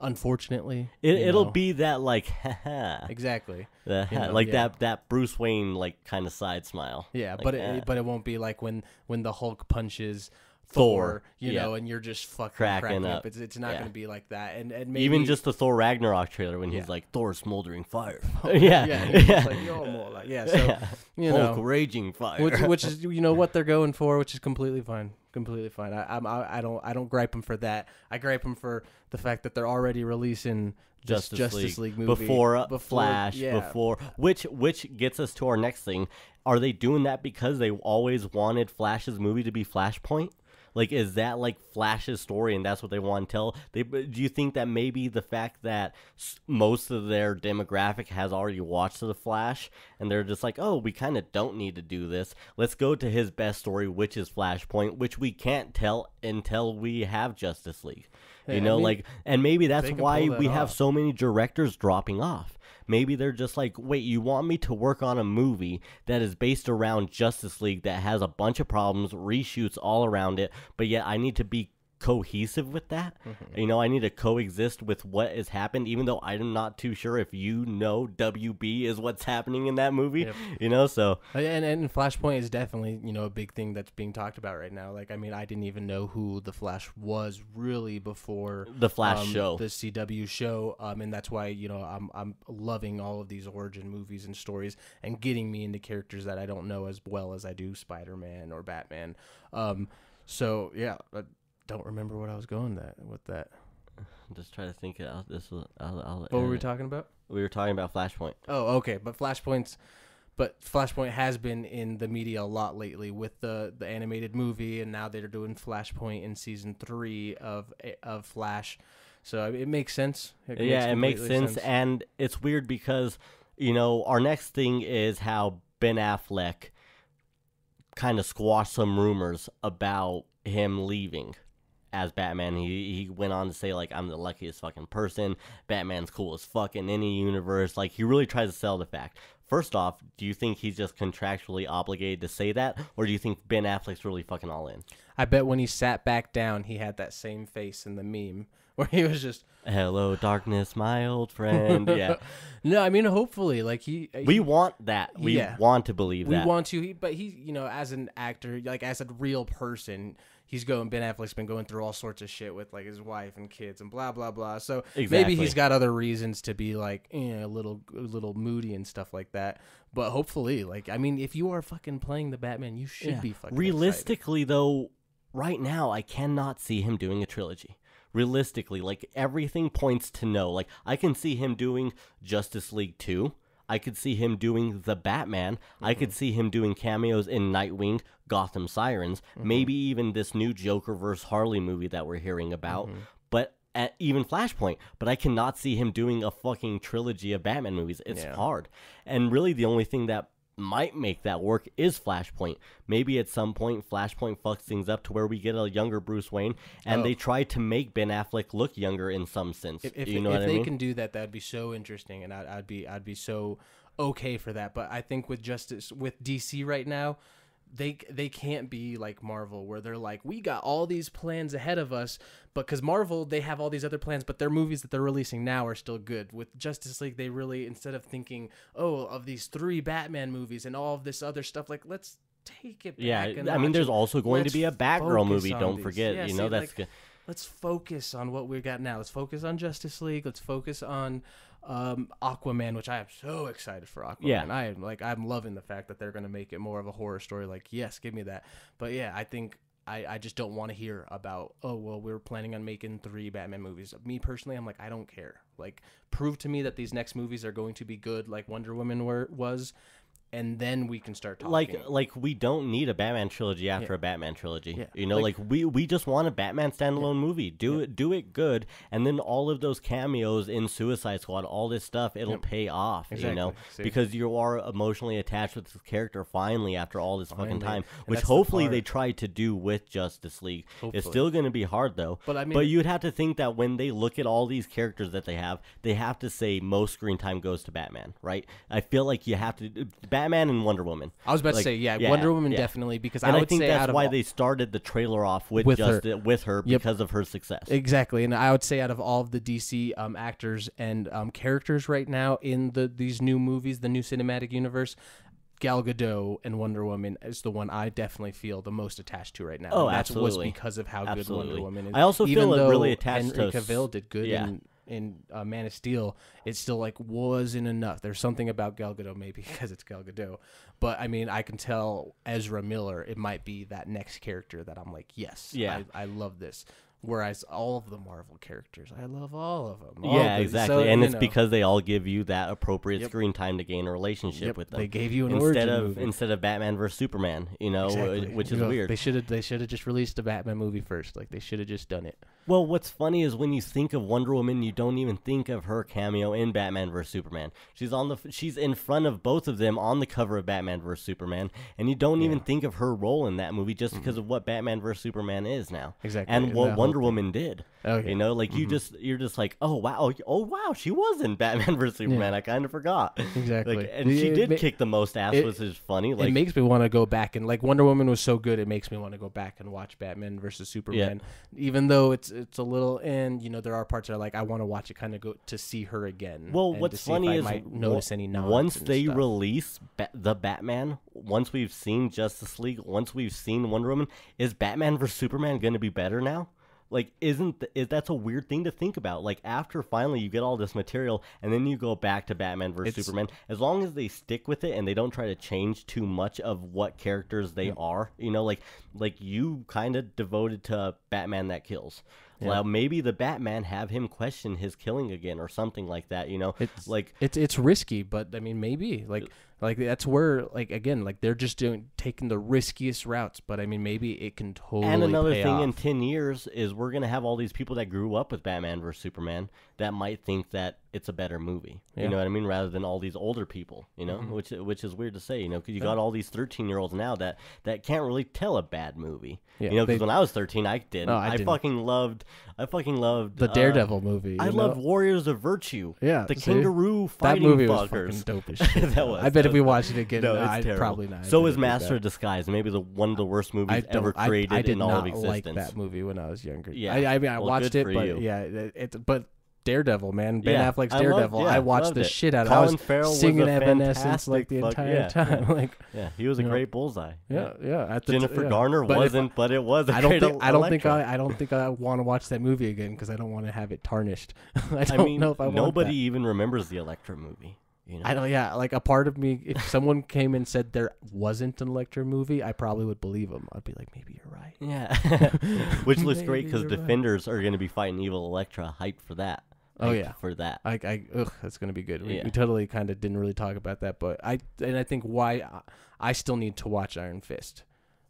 unfortunately, it, will be that like exactly the, you know, like yeah. that that Bruce Wayne like kind of side smile. Yeah, like, but it, eh. but it won't be like when when the Hulk punches. Thor, Thor you yeah. know, and you're just fucking cracking, cracking up. up. It's, it's not yeah. going to be like that, and and maybe, even just the Thor Ragnarok trailer when he's like Thor smoldering fire, yeah, yeah, yeah. Like, more like yeah, so you know, Hulk raging fire, which, which is you know what they're going for, which is completely fine completely fine. I I'm, I, I don't I don't gripe them for that. I gripe them for the fact that they're already releasing Justice, League, Justice League, movie before, uh, before Flash yeah. before which which gets us to our next thing. Are they doing that because they always wanted Flash's movie to be Flashpoint? Like, is that like Flash's story, and that's what they want to tell? They do you think that maybe the fact that most of their demographic has already watched the Flash, and they're just like, oh, we kind of don't need to do this. Let's go to his best story, which is Flashpoint, which we can't tell until we have Justice League. you know, I mean, like, and maybe that's why that we off. have so many directors dropping off Maybe they're just like, wait, you want me to work on a movie that is based around Justice League that has a bunch of problems, reshoots all around it, but yet I need to be cohesive with that. Mm-hmm. You know, I need to coexist with what has happened, even though I'm not too sure if you know WB is what's happening in that movie. Yep. You know, so oh, and and Flashpoint is definitely you know a big thing that's being talked about right now. Like, I mean, I didn't even know who the Flash was really before the Flash um, show, the CW show, um, and that's why you know I'm I'm loving all of these origin movies and stories and getting me into characters that I don't know as well as I do Spider Man or Batman. Um, so yeah. Uh, don't remember what I was going that with that. just try to think. I'll, this will. I'll, I'll what were we talking about? We were talking about Flashpoint. Oh, okay. But Flashpoint's, but Flashpoint has been in the media a lot lately with the the animated movie, and now they're doing Flashpoint in season three of eh, of Flash. So it makes sense. It yeah, makes it makes sense, sense, and it's weird because you know our next thing is how Ben Affleck kind of squashed some rumors about him leaving as Batman. He he went on to say like I'm the luckiest fucking person. Batman's cool as fuck in any universe. Like he really tries to sell the fact. First off, do you think he's just contractually obligated to say that, or do you think Ben Affleck's really fucking all in? I bet when he sat back down, he had that same face in the meme where he was just hello darkness my old friend yeah no i mean hopefully like he, uh, he we want that we yeah. want to believe we want to he, but he you know as an actor like as a real person he's going Ben Affleck's been going through all sorts of shit with like his wife and kids and blah blah blah. So exactly. maybe he's got other reasons to be like eh, a little a little moody and stuff like that. But hopefully, like I mean, if you are fucking playing the Batman, you should yeah. be fucking realistically excited. though. Right now, I cannot see him doing a trilogy realistically, like everything points to no. Like I can see him doing Justice League 2 I could see him doing the Batman. Mm-hmm. I could mm-hmm. see him doing cameos in Nightwing, Gotham Sirens, mm-hmm. maybe even this new Joker vs Harley movie that we're hearing about. Mm-hmm. But at even Flashpoint, but I cannot see him doing a fucking trilogy of Batman movies. It's yeah. hard. And really, the only thing that might make that work is Flashpoint. Maybe at some point Flashpoint fucks things up to where we get a younger Bruce Wayne, and oh. they try to make Ben Affleck look younger in some sense. If, if you know if they I mean? can do that, that'd be so interesting, and I'd, I'd be I'd be so okay for that. But I think with justice with DC right now, they they can't be like Marvel where they're like we got all these plans ahead of us but cuz Marvel they have all these other plans but their movies that they're releasing now are still good with Justice League they really instead of thinking oh of these 3 Batman movies and all of this other stuff like let's take it Yeah I mean there's also going let's to be a Batgirl movie don't these. forget yeah, you know that's like, good let's focus on what we got now. Let's focus on Justice League. Let's focus on um, Aquaman, which I am so excited for Aquaman. Yeah. I am like I'm loving the fact that they're gonna make it more of a horror story. Like, yes, give me that. But yeah, I think I, I just don't want to hear about oh well we are planning on making three Batman movies. Me personally, I'm like I don't care. Like prove to me that these next movies are going to be good, like Wonder Woman were was, and then we can start talking. Like like we don't need a Batman trilogy after yeah. a Batman trilogy. Yeah. You know, like, like, we we just want a Batman standalone yeah. movie. Do it do it good and then all of those cameos in Suicide Squad, all this stuff, it'll pay off, exactly. you know, See? because you are emotionally attached with this character finally after all this finally. fucking time, and which hopefully the they tried to do with Justice League. Hopefully. It's still going to be hard though. But I mean But you'd have to think that when they look at all these characters that they have, they have to say most screen time goes to Batman, right? I feel like you have to Batman Batman and Wonder Woman. I was about like, to say, yeah, yeah Wonder Woman yeah. definitely because and I, I think that's why all... they started the trailer off with, with just her. Uh, it, with her yep. because of her success. Exactly, and I would say out of all of the DC um, actors and um, characters right now in the these new movies, the new cinematic universe, Gal Gadot and Wonder Woman is the one I definitely feel the most attached to right now. Oh, and absolutely. was because of how absolutely. good Wonder Woman is. I also Even feel really attached Henry to Cavill did good yeah. in in uh, Man of Steel, it still like wasn't enough. There's something about Gal Gadot, maybe because it's Gal Gadot, but I mean, I can tell Ezra Miller, it might be that next character that I'm like, yes, yeah, I, I love this. Whereas all of the Marvel characters, I love all of them. All yeah, of them. exactly, so, and it's know. because they all give you that appropriate yep. screen time to gain a relationship yep. with them. They gave you an instead of movie. instead of Batman versus Superman, you know, uh, exactly. which you is know, weird. They should have they should have just released a Batman movie first. Like they should have just done it. Well, what's funny is when you think of Wonder Woman, you don't even think of her cameo in Batman versus Superman. She's on the she's in front of both of them on the cover of Batman versus Superman, and you don't yeah. even think of her role in that movie just mm because of what Batman versus Superman is now. Exactly, and what Wonder Wonder Woman did. Okay. Oh, you know, like you mm-hmm. just you're just like, oh wow, oh wow, she was in Batman vs Superman. Yeah. I kind of forgot. Exactly. Like, and it, she did it, kick the most ass, it, which is funny. Like, it makes me want to go back and like Wonder Woman was so good, it makes me want to go back and watch Batman versus Superman. Yeah. Even though it's it's a little, and you know there are parts that are like I want to watch it, kind of go to see her again. Well, what's funny is notice any once they stuff. release ba- the Batman, once we've seen Justice League, once we've seen Wonder Woman, is Batman versus Superman going to be better now? like isn't the, is, that's a weird thing to think about like after finally you get all this material and then you go back to batman versus it's, superman as long as they stick with it and they don't try to change too much of what characters they yeah. are you know like like you kind of devoted to batman that kills yeah. Well, maybe the Batman have him question his killing again or something like that. You know, it's like it's it's risky, but I mean, maybe like uh, like that's where, like again, like they're just doing taking the riskiest routes. But I mean, maybe it can totally. And another thing off. in ten years is we're gonna have all these people that grew up with Batman versus Superman that might think that it's a better movie. Yeah. You know what I mean? Rather than all these older people, you know, mm-hmm. which which is weird to say, you know, because you yeah. got all these thirteen year olds now that that can't really tell a bad movie. Yeah, you know, because when I was thirteen, I did No, oh, I, I fucking loved. I fucking loved the uh, Daredevil uh, movie. I know? loved Warriors of Virtue. Yeah, the see? kangaroo fighting that movie Was fucking dope as shit. that was. I bet if we watched it again. No, it's i terrible. probably not. So is Master of Disguise, maybe the one of the worst movies ever created I, I in all of existence. Like that movie when I was younger. Yeah, I, I mean I well, watched it, but you. yeah, it. but Daredevil, man. Ben yeah, Affleck's Daredevil. I, loved, yeah, I watched the it. shit out of Colin Farrell singing was Evanescence like the entire yeah, time. like, yeah, he was a great know. bullseye. Yeah, yeah. Jennifer Garner wasn't, but it was. I don't I don't think I, I don't think I want to watch that movie again because I don't want to have it tarnished. I don't know if I nobody even remembers the Electra movie. You know? I don't. Yeah, like a part of me, if someone came and said there wasn't an Electro movie, I probably would believe them. I'd be like, maybe you're right. Yeah, which looks maybe great because Defenders right. are going to be fighting Evil Electra. Hype for that. Hyped oh yeah, for that. I, I ugh, that's going to be good. We, yeah. we totally kind of didn't really talk about that, but I and I think why I, I still need to watch Iron Fist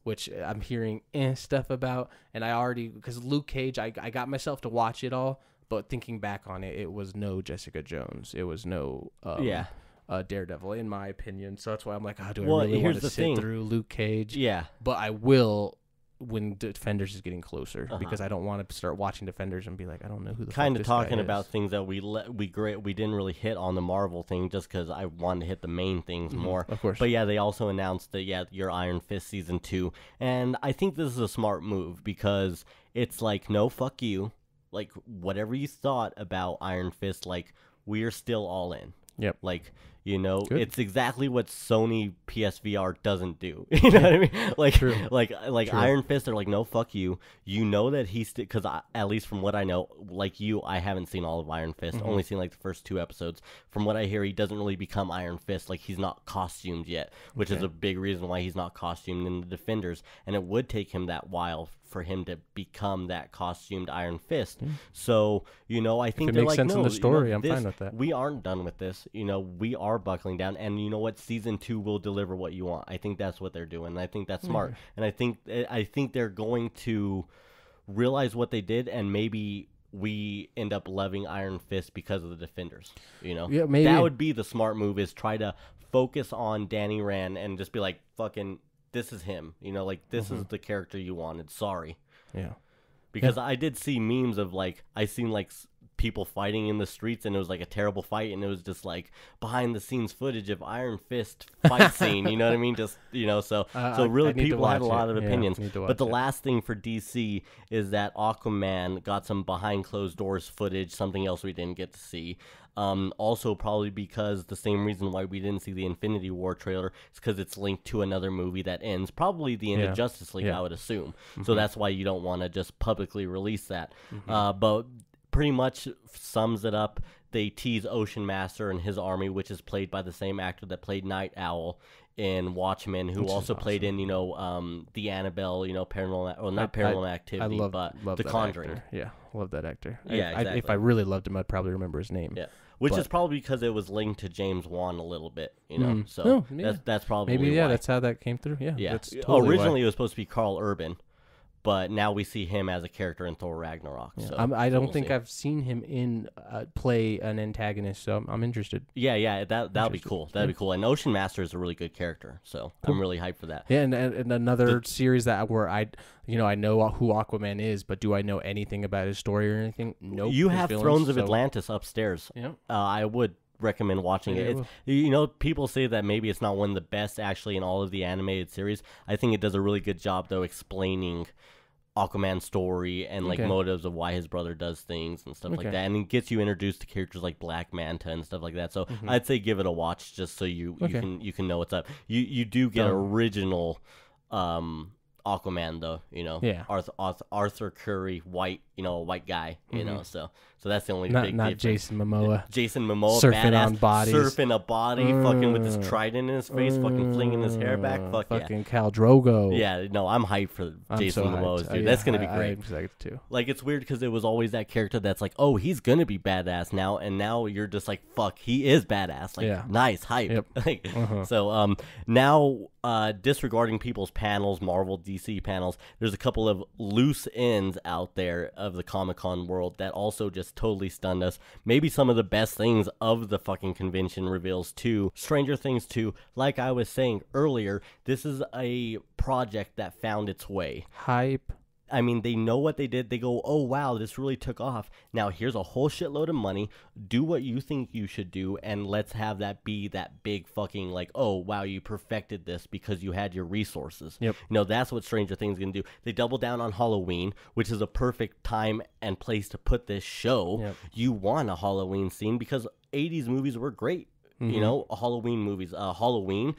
which I'm hearing eh, stuff about, and I already because Luke Cage, I, I got myself to watch it all, but thinking back on it, it was no Jessica Jones. It was no um, yeah uh, Daredevil, in my opinion. So that's why I'm like, oh, do I really want to sit thing. through Luke Cage? Yeah. But I will when Defenders is getting closer uh-huh. because I don't want to start watching Defenders and be like, I don't know who the kind of talking about things that we let we great we didn't really hit on the Marvel thing just because I wanted to hit the main things mm-hmm. more. Of course, but yeah, they also announced that yeah, your Iron Fist season two, and I think this is a smart move because it's like no fuck you like whatever you thought about Iron Fist, like we're still all in. Yep. Like you know, Good. it's exactly what Sony PSVR doesn't do. you know what I mean? Like, True. like, like True. Iron Fist. They're like, no, fuck you. You know that he's because st- at least from what I know, like you, I haven't seen all of Iron Fist. Mm-hmm. Only seen like the first two episodes. From what I hear, he doesn't really become Iron Fist. Like he's not costumed yet, which okay. is a big reason why he's not costumed in the Defenders. And it would take him that while for him to become that costumed Iron Fist. Mm. So, you know, I think it makes like, sense no, in the story. You know, I'm fine with that. We aren't done with this. You know, we are buckling down, and you know what? Season two will deliver what you want. I think that's what they're doing. And I think that's smart, mm. and I think I think they're going to realize what they did, and maybe we end up loving Iron Fist because of the Defenders. You know, yeah, maybe that would be the smart move is try to focus on Danny Rand and just be like fucking this is him. You know, like this mm-hmm. is the character you wanted. Sorry. Yeah. Because yeah. I did see memes of like I seen like people fighting in the streets and it was like a terrible fight and it was just like behind the scenes footage of Iron Fist fight scene, you know what I mean? Just you know, so uh, so really people had a lot of opinions. Yeah, but the it. last thing for DC is that Aquaman got some behind closed doors footage, something else we didn't get to see. Um, also, probably because the same reason why we didn't see the Infinity War trailer is because it's linked to another movie that ends probably the end yeah. of Justice League, yeah. I would assume. Mm-hmm. So that's why you don't want to just publicly release that. Mm-hmm. Uh, but pretty much sums it up. They tease Ocean Master and his army, which is played by the same actor that played Night Owl in Watchmen, who Which also played in you know um, the Annabelle, you know paranormal or not I- I- paranormal activity, I love, but love The that Conjuring, Actor. Yeah, love that actor. I- Yeah, I, if I really loved him, I'd probably remember his name. yeah. Which is probably because it was linked to James Wan a little bit, you know. Mm. So oh, yeah. that's that's probably Maybe yeah, that's how that came through. Yeah, yeah. That's oh, totally why. Originally, it was supposed to be Carl Urban, but now we see him as a character in Thor Ragnarok. Yeah. So I'm, I do not we'll think see. I've seen him in uh, play an antagonist, so I'm, I'm interested. Yeah, yeah, that that'll be cool. That'd yeah. be cool. And Ocean Master is a really good character, so cool. I'm really hyped for that. Yeah, and, and another the, series that where I, you know, I know who Aquaman is, but do I know anything about his story or anything? No. Nope, you have Thrones of Atlantis upstairs. Yeah, uh, I would recommend watching it. It's, you know, people say that maybe it's not one of the best actually in all of the animated series. I think it does a really good job though explaining Aquaman's story and like okay. motives of why his brother does things and stuff okay. like that, and it gets you introduced to characters like Black Manta and stuff like that. So mm-hmm. I'd say give it a watch just so you okay. you can you can know what's up. You you do get Dumb. original um Aquaman though, you know, yeah, Arthur Arthur, Arthur Curry, white, you know, white guy, you mm-hmm. know, so so that's the only not, big not Jason Momoa. Jason Momoa, surfing badass, on bodies, surfing a body, fucking with his mm. trident in his face, fucking flinging his hair back, mm. fuck fucking yeah. Cal Drogo. Yeah, no, I'm hyped for I'm Jason so dude. Uh, yeah, that's gonna be great. I, I too. Like it's weird because it was always that character that's like, oh, he's gonna be badass now, and now you're just like, fuck, he is badass. Like, yeah. nice hype. Yep. like, uh-huh. So um, now uh, disregarding people's panels, Marvel, DC panels, there's a couple of loose ends out there of the Comic Con world that also just totally stunned us. Maybe some of the best things of the fucking convention reveals too. Stranger Things 2, like I was saying earlier, this is a project that found its way. Hype. I mean, they know what they did. They go, oh, wow, this really took off. Now, here's a whole shitload of money. Do what you think you should do, and let's have that be that big fucking, like, oh, wow, you perfected this because you had your resources. Yep. You know, that's what Stranger Things going to do. They double down on Halloween, which is a perfect time and place to put this show. Yep. You want a Halloween scene because 80s movies were great. Mm -hmm. You mm-hmm. know, Halloween movies, uh, Halloween,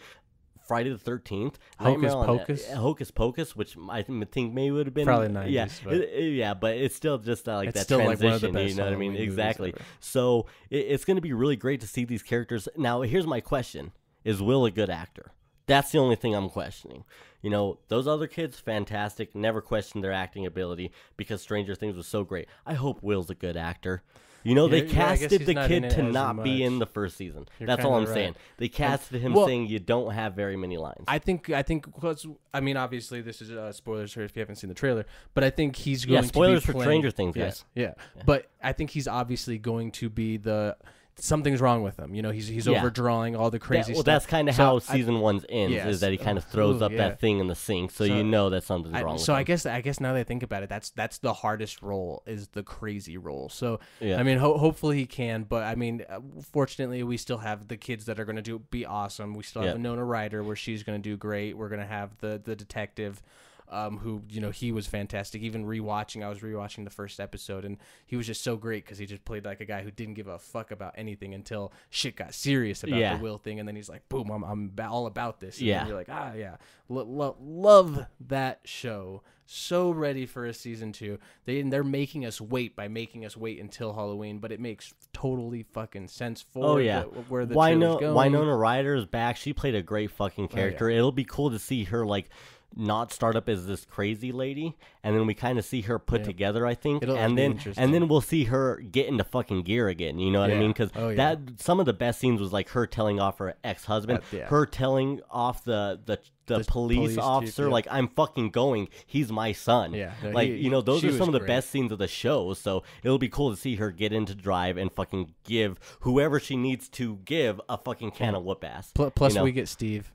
Friday the Thirteenth, Hocus Pocus, Hocus Pocus, which I think maybe would have been probably nineties. Yeah, but it, yeah, but it's still just uh, like that transition. Like you know what I mean? Exactly. So it, it's going to be really great to see these characters. Now, here's my question: Is Will a good actor? That's the only thing I'm questioning. You know, those other kids, fantastic. Never questioned their acting ability because Stranger Things was so great. I hope Will's a good actor. You know, they yeah, casted the kid to not be in the first season. You're That's all I'm right. saying. They casted him well- saying you don't have very many lines. I think I think because I mean obviously this is uh, spoilers if you haven't seen the trailer, but I think he's going. to spoilers for Stranger Things, Yeah, guys. Yeah, but I think he's obviously going to be the something's wrong with him. You know, he's he's yeah. overdrawing all the crazy. That, well, stuff. that's kind of so how I, season one's ends yes. is that he kind of throws Ooh, up yeah. that thing in the sink, so, so you know that something's I, wrong. So I guess I guess now that I think about it, that's that's the hardest role is the crazy role. So yeah. I mean, ho hopefully he can, but I mean, uh, fortunately we still have the kids that are going to do be awesome. We still have Nona Ryder where she's going to do great. We're going to have the the detective um, who you know he was fantastic. Even rewatching, I was rewatching the first episode, and he was just so great because he just played like a guy who didn't give a fuck about anything until shit got serious about yeah. the Will thing, and then he's like, boom, I'm I'm all about this. And yeah, you're like, ah, yeah, lo- lo- love that show. So ready for a season two. They they're making us wait by making us wait until Halloween, but it makes totally fucking sense for oh yeah the, where the Wino- going. Winona Ryder is back. She played a great fucking character. Oh, yeah. It'll be cool to see her like not startup is this crazy lady, and then we kind of see her put yeah. together. I think, It'll and then and then we'll see her get into fucking gear again. You know what yeah. I mean? Because oh, yeah. that some of the best scenes was like her telling off her ex husband, her telling off the the. The, police, police, officer, chief, like I'm fucking going. He's my son. Yeah, no, like he, you know, those are some of the great. best scenes of the show. So it'll be cool to see her get into drive and fucking give whoever she needs to give a fucking can of whoop ass. Plus, plus you know? we get Steve.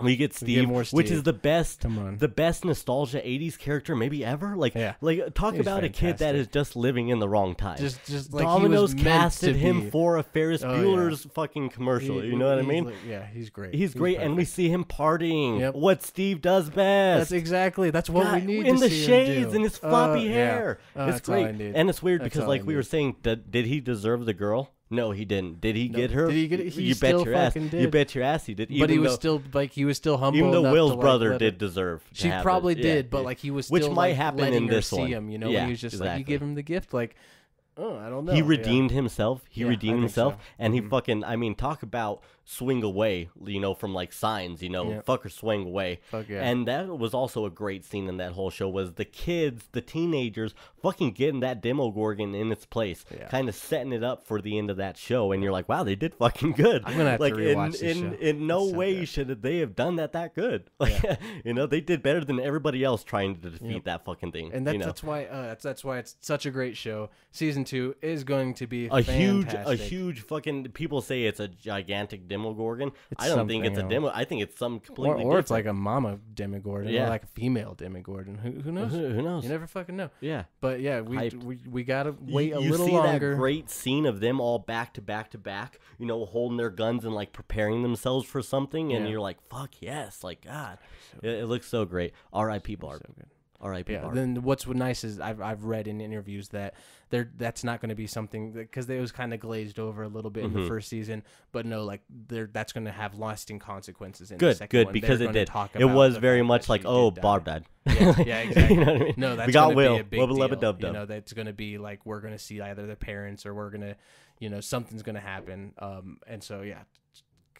We get Steve, we get Steve, which is the best, the best nostalgia '80s character maybe ever. Like, yeah. like talk He's about fantastic. a kid that is just living in the wrong time. Just, just like Domino's casted him for a Ferris oh, Bueller's yeah. fucking commercial. He, you know what I mean? Like, yeah, he's great. He's, he's great, perfect. and we see him partying. Yep. What Steve does best. That's exactly. That's what God, we need in the shades and his uh, floppy uh, hair. Yeah. Oh, it's great, and it's weird that's because like we were saying, did he deserve the girl? No, he didn't. Did he no. get her? Did he get it? you bet your ass. Did. You bet your ass he did. Even but he though, was still like he was still humble. Even though Will's to, like, brother did deserve. She probably it. did, yeah, but like he was still which might like, happen in this see one. Him, you know, yeah, he was just exactly. like you give him the gift, like oh, I don't know. He redeemed yeah. himself. He redeemed himself, so. and mm -hmm. he mm-hmm. fucking. I mean, talk about swing away, you know, from like signs, you know, fucker swing away. Fuck yeah. And that was also a great scene in that whole show was the kids, the teenagers fucking getting that demo Gorgon in its place, yeah. kind of setting it up for the end of that show and you're like, "Wow, they did fucking good." I'm going to have like, to rewatch in, in, in, no so way good. should they have done that that good. Like, yeah. you know, they did better than everybody else trying to defeat yep. that fucking thing. And that's, you know? that's why uh, that's that's why it's such a great show. Season 2 is going to be a fantastic. huge a huge fucking people say it's a gigantic Demogorgon. It's I don't think it's a else. demo. I think it's some completely or, or different. it's like a mama Demogorgon, yeah. or like a female Demogorgon. Who, who knows? Who, who, knows? You never fucking know. Yeah, but yeah, we we, we gotta wait you, a little longer. great scene of them all back to back to back, you know, holding their guns and like preparing themselves for something, and yeah. you're like, fuck yes, like God, so it, it, looks so great. R.I.P. Barb. So R.I.P. Yeah. Then what's nice is I've I've read in interviews that there that's not going to be something because it was kind of glazed over a little bit mm-hmm. in the mm-hmm. first season, but no, like there that's going to have lasting consequences. In good, good one. because They're it did. Talk it was very much like oh Bob died. Yeah, yeah exactly. you know what I mean? No, that's we got Will. Be a big deal. You know that's going to be like we're going to see either the parents or we're going to, you know, something's going to happen. Um, and so yeah,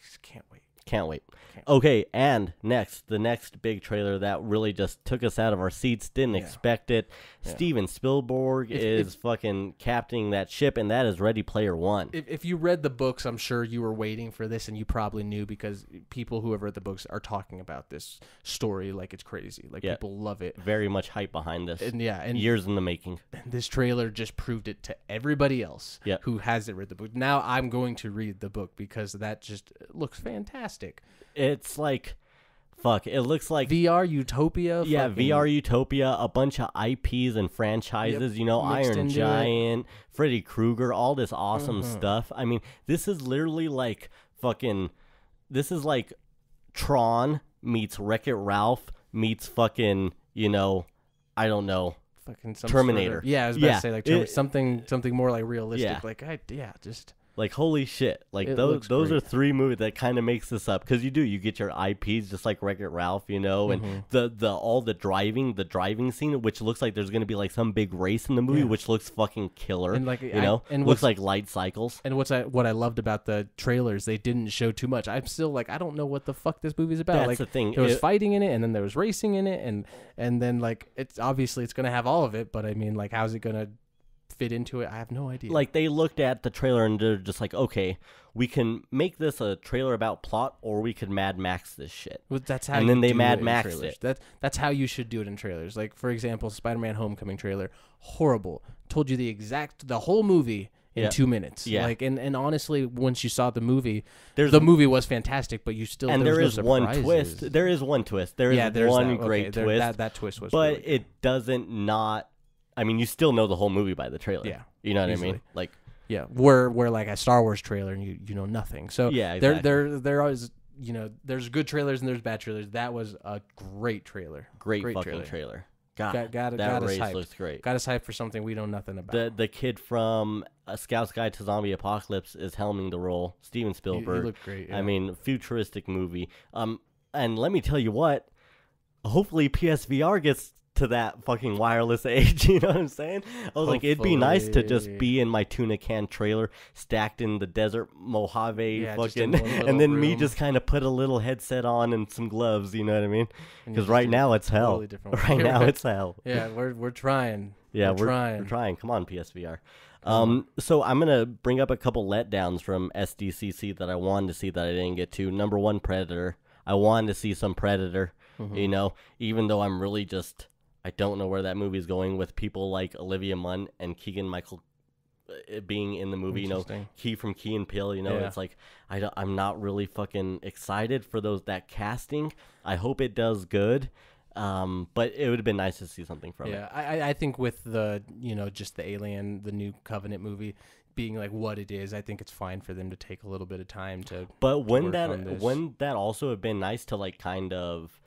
just can't wait. Can't wait. Can't okay, and next, the next big trailer that really just took us out of our seats, didn't yeah. expect it. Steven Spielberg if, is if, fucking captaining that ship, and that is Ready Player One. If, if you read the books, I'm sure you were waiting for this, and you probably knew because people who have read the books are talking about this story like it's crazy. Like yeah. people love it. Very much hype behind this. And yeah, and years in the making. This trailer just proved it to everybody else yeah. who hasn't read the book. Now I'm going to read the book because that just looks fantastic. It's like fuck, it looks like VR Utopia. Yeah, fucking- VR Utopia, a bunch of IPs and franchises. Yep, you know, Iron Giant, Freddy Krueger, all this awesome Mhm. stuff. I mean, this is literally like fucking. This is like Tron meets Wreck It Ralph meets fucking. You know, I don't know. Fucking some sort of- Terminator. yeah, I was about Yeah, to say like it- something something more like realistic. yeah. Like I yeah, just like holy shit! Like It those those great. are three movies that kind of makes this up because you do you get your IPs just like Wreck It Ralph, you know, and mm-hmm. the the all the driving the driving scene, which looks like there's gonna be like some big race in the movie, which looks fucking killer. And, like, you I- know, and looks what's- like light cycles. And what's I, what I loved about the trailers, they didn't show too much. I'm still like, I don't know what the fuck this movie's about. That's like, the thing. There was It- fighting in it, and then there was racing in it, and and then like it's obviously it's gonna have all of it. But I mean, like, how's it gonna fit into it? I have no idea. Like they looked at the trailer and they're just like, okay, we can make this a trailer about plot, or we could Mad Max this shit. Well, that's how. And then they Mad Max it. That that's how you should do it in trailers. Like for example, Spider-Man: Homecoming trailer, horrible. Told you the exact the whole movie in yeah. two minutes. Yeah. Like and, and honestly, once you saw the movie, there's, the movie was fantastic, but you still and there, there is no one twist. There is one twist. There is yeah, one that. great okay, there, twist. That, that twist was. But really it doesn't not I mean, you still know the whole movie by the trailer. Yeah, you know what easily. I mean. Like, yeah, where where like a Star Wars trailer, and you you know nothing. So yeah, exactly. there there there is you know there's good trailers and there's bad trailers. That was a great trailer. Great, great fucking trailer. trailer. God, got, got, that got race us hyped. looks great. Got us hyped for something we know nothing about. The the kid from A uh, Scout's Guide to Zombie Apocalypse is helming the role. Steven Spielberg. You he great. Yeah. I mean, futuristic movie. Um, and let me tell you what. Hopefully, PSVR gets to that fucking wireless age. You know what I'm saying? I was Hopefully. like, it'd be nice to just be in my tuna can trailer, stacked in the desert, Mojave, yeah, fucking, and then room. me just kind of put a little headset on and some gloves. You know what I mean? Because right now it's hell. Totally right now it's hell. Yeah, we're we're trying. Yeah, we're, we're trying. We're trying. Come on, PSVR. Um, so I'm gonna bring up a couple letdowns from SDCC that I wanted to see that I didn't get to. Number one, Predator. I wanted to see some Predator. Mm -hmm. You know, even though I'm really just I don't know where that movie is going with people like Olivia Munn and Keegan Michael uh, being in the movie. You know, Key from Key and Peele. You know, yeah. it's like I I'm not really fucking excited for those that casting. I hope it does good. Um, but it would have been nice to see something from yeah, it. Yeah, I, I think with the you know just the Alien, the new Covenant movie being like what it is, I think it's fine for them to take a little bit of time to. But wouldn't that wouldn't that also have been nice to like kind of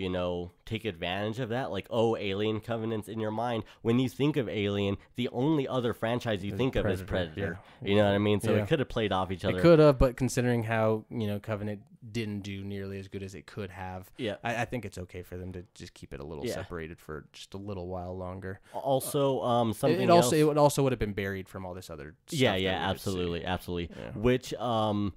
you know, take advantage of that. Like, oh, Alien Covenant's in your mind. When you think of Alien, the only other franchise you think Predator, of is Predator. Yeah. You know what I mean? So yeah. it could have played off each other. It could have, but considering how, you know, Covenant didn't do nearly as good as it could have, yeah. I, I think it's okay for them to just keep it a little yeah. separated for just a little while longer. Also, uh, um, something it, it also it also would have been buried from all this other Yeah, yeah, absolutely, absolutely. Which um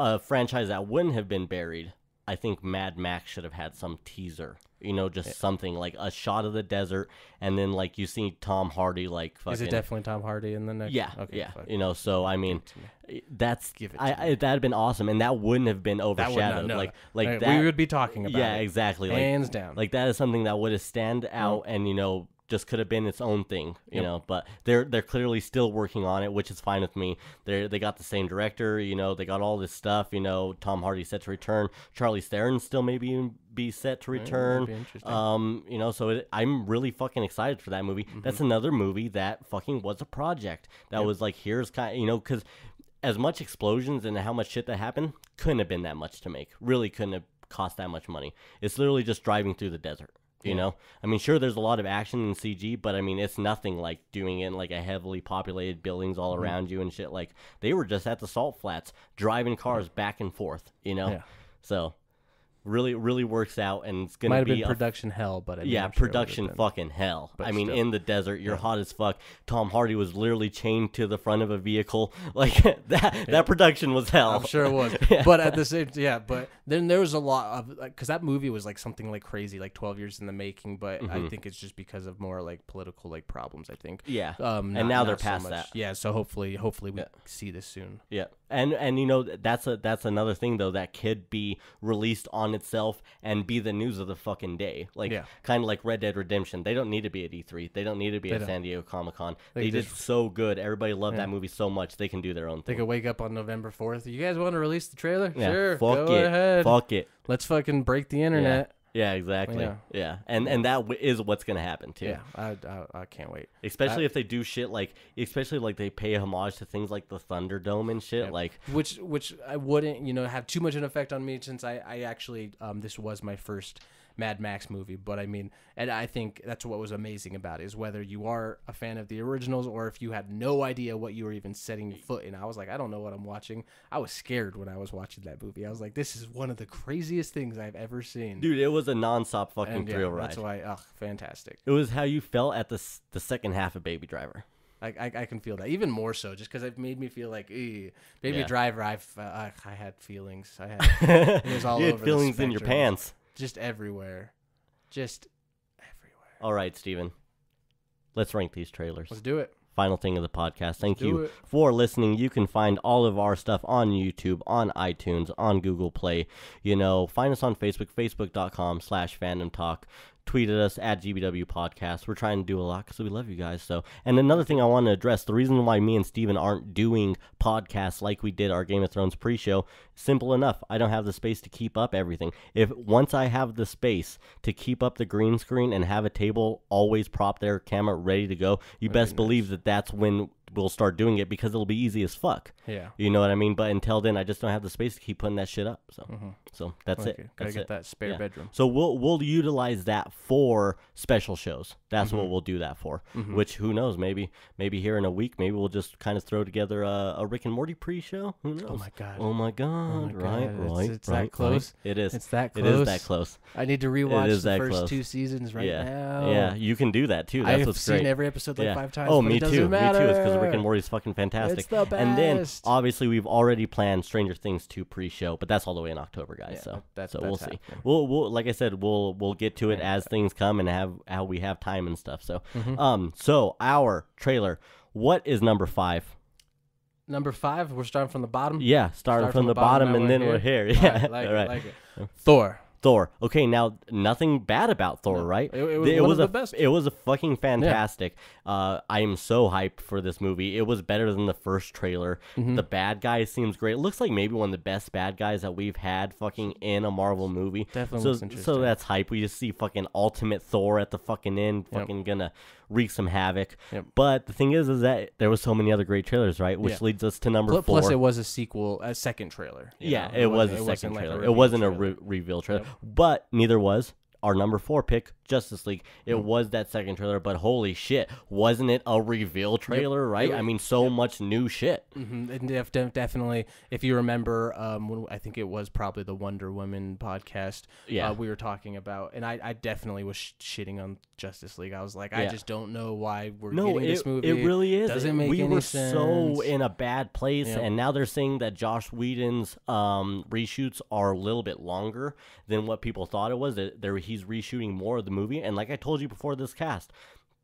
a franchise that wouldn't have been buried I think Mad Max should have had some teaser. You know, just yeah. something like a shot of the desert, and then like you see Tom Hardy like fucking. Is it definitely Tom Hardy in the next? Yeah, okay, yeah. Fuck. You know, so I mean, eh, that's give it. I, I, that'd been awesome, and that wouldn't have been overshadowed. Not, no, like, like that, we would be talking about. Yeah, it. exactly. Hands down. Like that is something that would have stand out, mm-hmm. and you know, just could have been its own thing, you yep. know. But they're they're clearly still working on it, which is fine with me. They they got the same director, you know. They got all this stuff, you know. Tom Hardy set to return. Charlie Theron still maybe be set to mm, return. Um, you know, so it, I'm really fucking excited for that movie. Mm-hmm. That's another movie that fucking was a project that yep. was like here's kind, of, you know, because as much explosions and how much shit that happened couldn't have been that much to make. Really couldn't have cost that much money. It's literally just driving through the desert. You yeah. know, I mean, sure, there's a lot of action in CG, but I mean, it's nothing like doing it in like a heavily populated buildings all mm-hmm. around you and shit. Like they were just at the salt flats driving cars back and forth. You know, yeah. so really really works out and it's gonna might have be been a- production hell, but I mean, yeah, sure production been. fucking hell. I mean, still. in the desert, you're hot as fuck. Tom Hardy was literally chained to the front of a vehicle. Like that, that production was hell. I'm sure it was. But at the same, yeah. But then there was a lot of because that movie was like something like crazy, like 12 years in the making. But I mm-hmm. think it's just because of more like political like problems. I think. Yeah. Um, and now they're past that. Yeah. So hopefully, hopefully we see this soon. Yeah. And and you know that's a that's another thing though that could be released on itself and be the news of the fucking day. Like yeah. kind of like Red Dead Redemption. They don't need to be at E3. They don't need to be they at don't. San Diego Comic Con. They, they did just, so good. Everybody loved yeah. that movie so much. They can do their own thing. They could wake up on November 4th. You guys want to release the trailer? Yeah, sure. Fuck go it. ahead. Fuck it. Let's fucking break the internet. Yeah, exactly. Yeah, yeah. and and that w- is what's gonna happen too. Yeah, I, I, I can't wait. Especially I, if they do shit like, especially like they pay homage to things like the Thunderdome and shit, yeah. like which which I wouldn't you know have too much an effect on me since I I actually um this was my first Mad Max movie. But I mean, and I think that's what was amazing about it is whether you are a fan of the originals or if you had no idea what you were even setting your foot in. I was like, I don't know what I'm watching. I was scared when I was watching that movie. I was like, this is one of the craziest things I've ever seen. Dude, it was a nonstop fucking and, yeah, thrill ride. That's why, ugh, fantastic. It was how you felt at the the second half of Baby Driver. I, I, I, can feel that even more so just because it made me feel like baby yeah. driver I've uh, I, had feelings I had it was all you over feelings in your pants just everywhere, just everywhere. All right, Steven. Let's rank these trailers. Let's do it final thing of the podcast. Thank you it. for listening. You can find all of our stuff on YouTube, on iTunes, on Google Play. You know, find us on Facebook, facebook.com slash fandom talk tweeted us at GBW Podcast. We're trying to do a lot because we love you guys. So, and another thing I want to address the reason why me and Steven aren't doing podcasts like we did our Game of Thrones pre show, simple enough. I don't have the space to keep up everything. If once I have the space to keep up the green screen and have a table always prop their camera ready to go, you That'd best be nice. believe that that's when will start doing it because it'll be easy as fuck. Yeah. You know what I mean? But until then, I just don't have the space to keep putting that shit up. So, mm-hmm. so that's okay. it. Gotta that's get it. that spare yeah. bedroom. So we'll we'll utilize that for special shows. That's mm-hmm. what we'll do that for. Mm-hmm. Which who knows? Maybe maybe here in a week, maybe we'll just kind of throw together a, a Rick and Morty pre-show. Who oh knows? Oh my god. Oh my god. Oh my god. Right. It's, right. It's right, that close. Right. It is. It's that close. It is that close. I need to rewatch the first close. two seasons right yeah. now. Yeah. You can do that too. That's I've what's seen every episode like yeah. five times. Oh, me too. Me too. Rick and Morty is fucking fantastic. It's the best. And then obviously we've already planned Stranger Things 2 pre-show, but that's all the way in October, guys. Yeah, so that's, so that's we'll happening. see. We'll, we'll like I said, we'll we'll get to it yeah. as things come and have how we have time and stuff. So mm -hmm. um so our trailer, what is number 5? Number five, we're starting from the bottom. Yeah, starting Start from, from, the, the bottom, bottom and then we're here. Yeah, all right, like all right. It, like it. Thor. Thor. Okay, now nothing bad about Thor, no, right? It, it was, it was a, the best. It was a fucking fantastic. Yeah. Uh, I am so hyped for this movie. It was better than the first trailer. Mm-hmm. The bad guy seems great. It looks like maybe one of the best bad guys that we've had fucking in a Marvel movie. Definitely. So, so that's hype. We just see fucking ultimate Thor at the fucking end, fucking yep. gonna wreak some havoc. Yep. But the thing is, is that there was so many other great trailers, right? Which yeah. leads us to number plus, four. Plus, it was a sequel, a second trailer. Yeah, it, it, was a second trailer. Like it wasn't trailer. a re- reveal trailer, yep. but neither was our number four pick, Justice League, it mm. was that second trailer, but holy shit, wasn't it a reveal trailer, yep. right? Yep. I mean, so yep. much new shit. Mm-hmm. And definitely, if you remember, um, when, I think it was probably the Wonder Woman podcast yeah. Uh, we were talking about, and I, I definitely was sh- shitting on Justice League. I was like, yeah. I just don't know why we're no, getting it, this movie. It really is. Doesn't make we any were so in a bad place, yep. and now they're saying that Josh Whedon's um, reshoots are a little bit longer than what people thought it was. That he's reshooting more of the movie. And like I told you before this cast,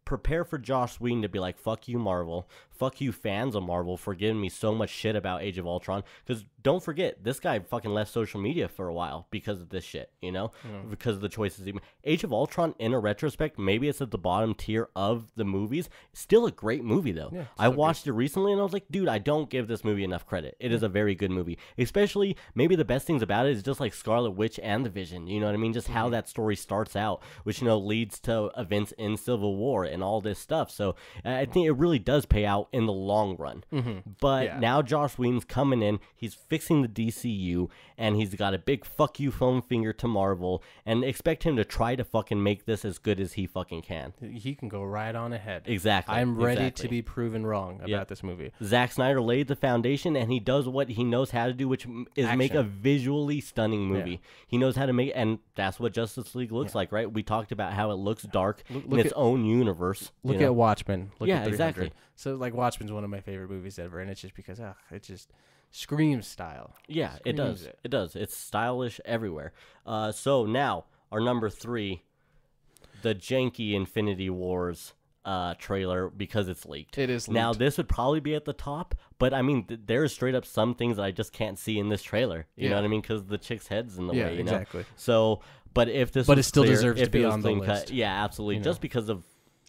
prepare for Josh Whedon to be like, fuck you, Marvel fuck you fans of Marvel for giving me so much shit about Age of Ultron. Because don't forget, this guy fucking left social media for a while because of this shit, you know? Mm. Because of the choices he made. Age of Ultron, in a retrospect, maybe it's at the bottom tier of the movies. Still a great movie, though. Yeah, I watched good. it recently and I was like, dude, I don't give this movie enough credit. It is a very good movie. Especially, maybe the best things about it is just like Scarlet Witch and the Vision, you know what I mean? Just how mm-hmm. that story starts out, which, you know, leads to events in Civil War and all this stuff. So I think it really does pay out out in the long run. Mm-hmm. But yeah. now Josh Whedon's coming in, he's fixing the DCU, and he's got a big fuck you foam finger to Marvel, and expect him to try to fucking make this as good as he fucking can. He can go right on ahead. Exactly. I'm ready exactly. to be proven wrong about yep. this movie. Zack Snyder laid the foundation, and he does what he knows how to do, which is Action. make a visually stunning movie. Yeah. He knows how to make, and that's what Justice League looks yeah. like, right? We talked about how it looks dark look, look in its at, own universe. Look you know? at Watchmen. Look yeah, at exactly. So like Watchmen's one of my favorite movies ever, and it's just because ugh, ah, it just screams style. Yeah, screams it does. It. it. does. It's stylish everywhere. Uh, so now our number three, the janky Infinity Wars uh, trailer because it's leaked. It is leaked. Now this would probably be at the top, but I mean th- there's straight up some things that I just can't see in this trailer. You yeah. know what I mean? Because the chick's head's in the yeah, way. Yeah, exactly. Know? So, but if this, but it still clear, deserves to be on the list. Cut, yeah, absolutely. You just know. because of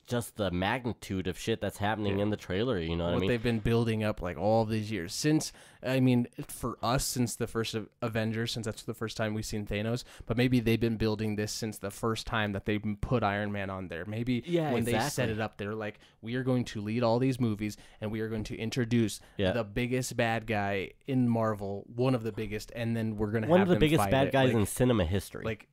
just the magnitude of shit that's happening yeah. in the trailer. You know what, what I mean? They've been building up like all these years since. I mean, for us, since the first Avengers, since that's the first time we've seen Thanos. But maybe they've been building this since the first time that they put Iron Man on there. Maybe yeah, when exactly. they set it up, they're like, we are going to lead all these movies, and we are going to introduce yeah. the biggest bad guy in Marvel, one of the biggest, and then we're gonna one of the biggest bad it. guys like, in cinema history. Like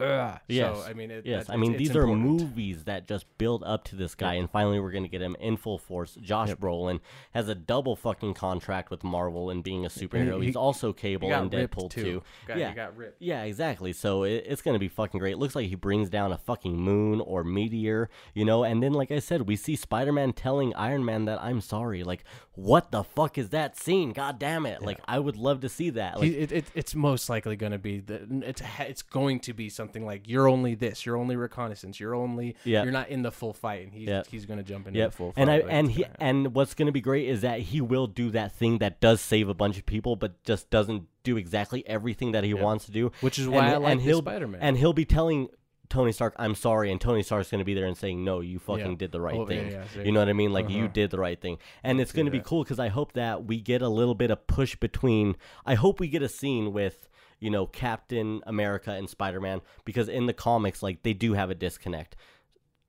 Ugh. Yes. So, I mean, it, yes. That, I mean, these are movies that just build up to this guy, yep. and finally we're going to get him in full force. Josh yep. Brolin has a double fucking contract with Marvel and being a superhero. He, He's also Cable and Deadpool too. too. Got, yeah, yeah, exactly. So it, it's going to be fucking great. It looks like he brings down a fucking moon or meteor, you know. And then, like I said, we see Spider-Man telling Iron Man that I'm sorry. Like, what the fuck is that scene? God damn it! Yeah. Like, I would love to see that. Like, he, it, it's most likely going to be the it's it's going to be something something like you're only this, you're only reconnaissance, you're only yep. you're not in the full fight, and he's yep. he's gonna jump into yep. the full fight. And I, and he and what's gonna be great is that he will do that thing that does save a bunch of people, but just doesn't do exactly everything that he yep. wants to do. Which is why and, I like and he'll, Spider-Man. And he'll be telling Tony Stark, I'm sorry, and Tony Stark's gonna be there and saying, No, you fucking did the right oh, thing. Yeah, yeah, you know what I mean? Like uh-huh. you did the right thing, and it's gonna be cool because I hope that we get a little bit of push between. I hope we get a scene with you know, Captain America and Spider Man because in the comics, like, they do have a disconnect.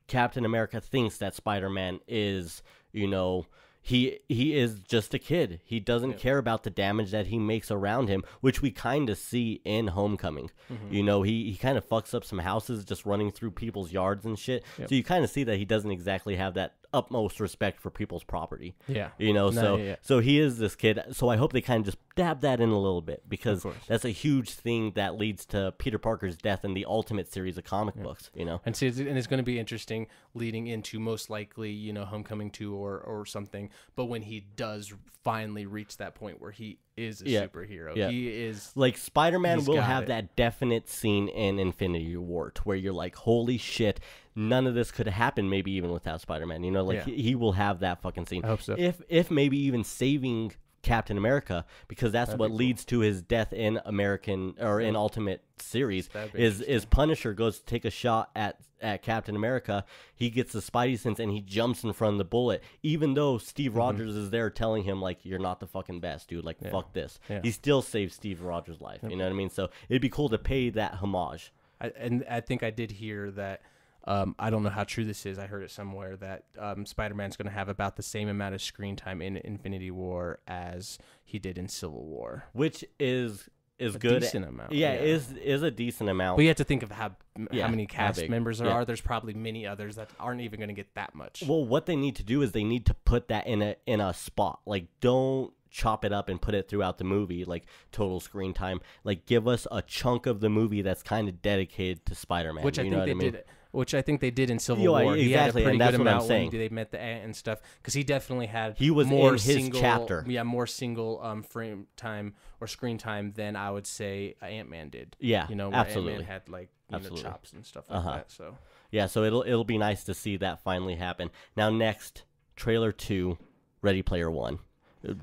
Captain America thinks that Spider Man is, you know, he he is just a kid. He doesn't yeah. care about the damage that he makes around him, which we kind of see in Homecoming. Mm-hmm. You know, he he kind of fucks up some houses just running through people's yards and shit. Yep. So you kind of see that he doesn't exactly have that utmost respect for people's property. Yeah. You know, no, so yeah, yeah. so he is this kid. So I hope they kind of just dab that in a little bit because that's a huge thing that leads to Peter Parker's death in the ultimate series of comic yeah. books, you know. And see and it's going to be interesting leading into most likely, you know, Homecoming 2 or or something, but when he does finally reach that point where he is a Yeah. superhero. Yeah. He is. Like Spider Man will have it. that definite scene in Infinity War where you're like, holy shit, none of this could happen. Maybe even without Spider Man, you know, like Yeah. he, he will have that fucking scene. I hope so. If if maybe even saving Captain America because that's That'd what leads cool. to his death in American or in Ultimate series is is Punisher goes to take a shot at at Captain America. He gets the Spidey sense and he jumps in front of the bullet, even though Steve mm-hmm. Rogers is there telling him like you're not the fucking best, dude. Like yeah. fuck this. Yeah. He still saves Steve Rogers' life. Yep. You know what I mean? So it'd be cool to pay that homage. I, and I think I did hear that um, I don't know how true this is. I heard it somewhere that um, Spider Man's going to have about the same amount of screen time in Infinity War as he did in Civil War, which is is a good decent amount. Yeah, yeah, is is a decent amount. But you have to think of how yeah, how many cast how members there yeah. are. There's probably many others that aren't even going to get that much. Well, what they need to do is they need to put that in a in a spot. Like don't chop it up and put it throughout the movie, like total screen time. Like give us a chunk of the movie that's kind of dedicated to Spider Man. Which I think they I mean? did. Which I think they did in Civil War. Exactly, he had a pretty good amount when they met the ant and stuff because he definitely had he was more in his single, chapter. Yeah, more single um, frame time or screen time than I would say Ant Man did. Yeah, you know, absolutely Ant-Man had like you absolutely. know, chops and stuff like uh-huh. that. So yeah, so it'll it'll be nice to see that finally happen. Now next trailer two, Ready Player One.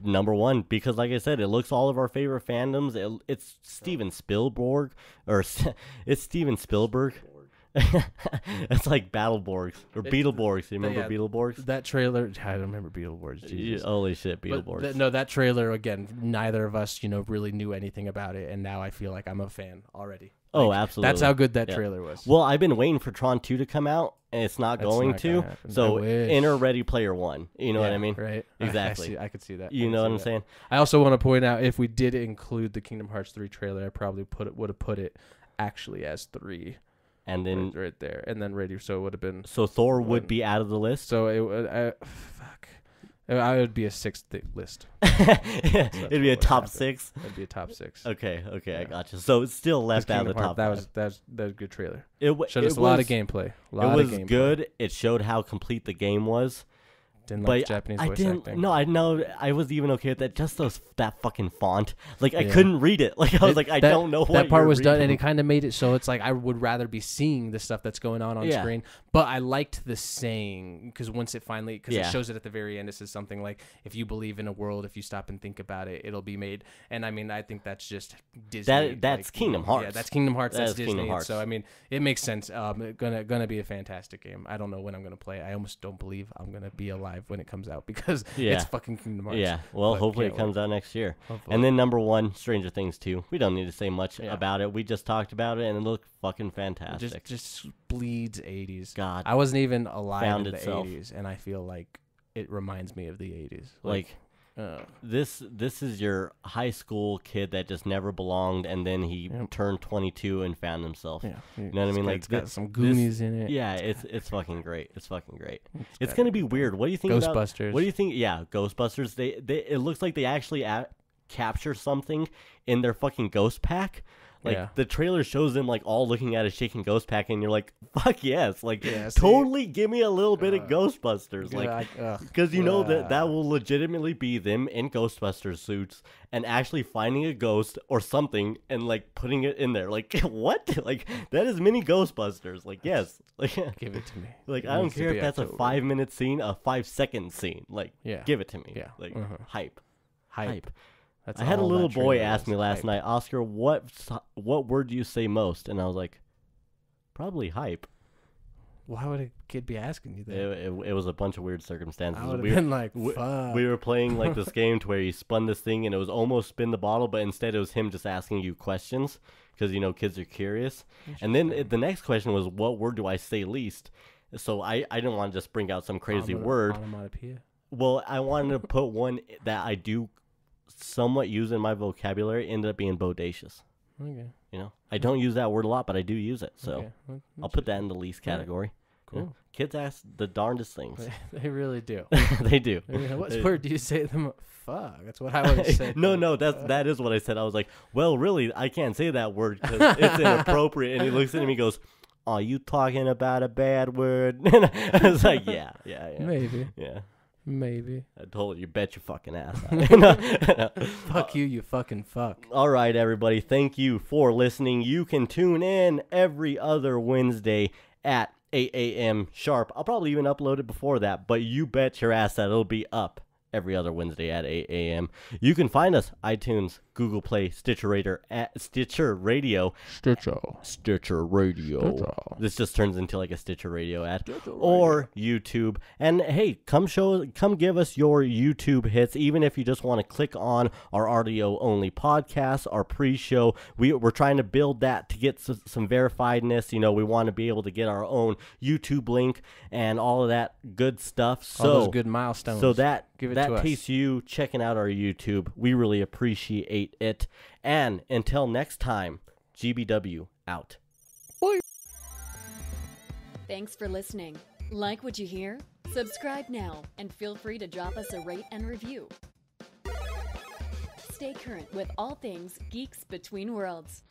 Number one, because like I said, it looks all of our favorite fandoms. It, it's Steven Spielberg, or it's Steven Spielberg. it's like Battleborgs or Beetleborgs. You remember yeah, Beetleborgs? That trailer, I don't remember Beetleborgs. Jesus. Yeah, holy shit, Beetleborgs. Th- no, that trailer again. Neither of us, you know, really knew anything about it, and now I feel like I'm a fan already oh, like, absolutely. That's how good that yeah. trailer was. Well, I've been waiting for Tron 2 to come out, and it's not that's going not to. So Inner Ready Player One. You know yeah, what I mean? Right. Exactly. I, see, I could see that. You know what I'm that. saying? I also want to point out if we did include the Kingdom Hearts 3 trailer, I probably put would have put it actually as 3 and then right, right, there, and then Ready. So it would have been so Thor one. would be out of the list. So it, uh, I, fuck, uh, I would be a sixth th- list. It'd be a top six. It'd be a top six. Okay, okay, yeah. I you. So it's still left out of the Heart, top. That was that was, that was a good trailer. It w- showed us a lot of gameplay. it was good. It showed how complete the game was didn't but like Japanese I voice didn't, acting. No, I know I was even okay with that. Just those that fucking font, like I yeah. couldn't read it. Like I was it, like, I that, don't know what that part was reading. done, and it kind of made it so it's like I would rather be seeing the stuff that's going on on yeah. screen. But I liked the saying because once it finally because yeah. it shows it at the very end, it says something like, "If you believe in a world, if you stop and think about it, it'll be made." And I mean, I think that's just Disney. That, that's like, Kingdom Hearts. Yeah, that's Kingdom Hearts. That that's Disney. Kingdom Hearts. So I mean, it makes sense. Um, gonna gonna be a fantastic game. I don't know when I'm gonna play. I almost don't believe I'm gonna be alive five when it comes out because yeah. it's fucking Kingdom Hearts. Yeah. Well, hopefully it comes out next year. Hopefully. And then number one, Stranger Things two. We don't need to say much yeah. about it. We just talked about it and it looked fucking fantastic. Just, just bleeds eighties. God, I wasn't even alive in the eighties, and I feel like it reminds me of the eighties. like, like Oh. This this is your high school kid that just never belonged, and then he yep. turned 22 and found himself. Yeah, you know what I mean? Like got this, some Goonies this, in it. Yeah, it's it's fucking great. It's fucking great. It's, it's gonna be weird. What do you think? Ghostbusters. About, what do you think? Yeah, Ghostbusters. They they it looks like they actually at, capture something in their fucking ghost pack. Like yeah. the trailer shows them like all looking at a shaking ghost pack, and you're like, "Fuck yes!" Like, yeah, totally give me a little bit uh, of Ghostbusters, like, because you know that that will legitimately be them in Ghostbusters suits and actually finding a ghost or something and like putting it in there. Like, what? Like that is mini Ghostbusters. Like, yes, like give it to me. Like, it I don't care if that's a five minute scene, a five second scene. Like, yeah. give it to me. Yeah, like uh mm-hmm. -huh. hype. hype. hype. That's I had a little boy ask me last hype. night, Oscar, what what word do you say most? And I was like, probably hype. Why would a kid be asking you that? It, it, it was a bunch of weird circumstances. I would have we been were, like, we, we, were playing like this game to where you spun this thing and it was almost spin the bottle, but instead it was him just asking you questions because you know kids are curious. And then it, the next question was, what word do I say least? So I I didn't want to just bring out some crazy word. Well, I wanted to put one that I do somewhat use in my vocabulary ended up being bodacious. Okay. You know, I don't use that word a lot, but I do use it. So okay. I'll put that in the least category. Cool. You know, kids ask the darndest things. They, really do. they do. Really, what word do you say them? Fuck. That's what I would say. no, no, that's uh. that is what I said. I was like, well, really, I can't say that word because it's inappropriate. And he looks at me, and goes, "Are you talking about a bad word?" and I was like, "Yeah, yeah, yeah, maybe, yeah." Maybe. I told you, you bet your fucking ass. Fuck you, you fucking fuck. All right, everybody. Thank you for listening. You can tune in every other Wednesday at 8 a.m. sharp. I'll probably even upload it before that, but you bet your ass that it'll be up every other Wednesday at 8 a.m. You can find us iTunes, Google Play, Stitcher Radio, at eh, Stitcher Radio, Stitcher, Stitcher Radio. Stitcher. This just turns into like a Stitcher Radio ad, Stitcher Radio. or YouTube. And hey, come show, come give us your YouTube hits, even if you just want to click on our audio only podcast, our pre-show. We we're trying to build that to get some, some verifiedness. You know, we want to be able to get our own YouTube link and all of that good stuff. So all those good milestones. So that give it that to us. takes you checking out our YouTube. We really appreciate it. And until next time, GBW out. Bye. Thanks for listening. Like what you hear? Subscribe now and feel free to drop us a rate and review. Stay current with all things Geeks Between Worlds.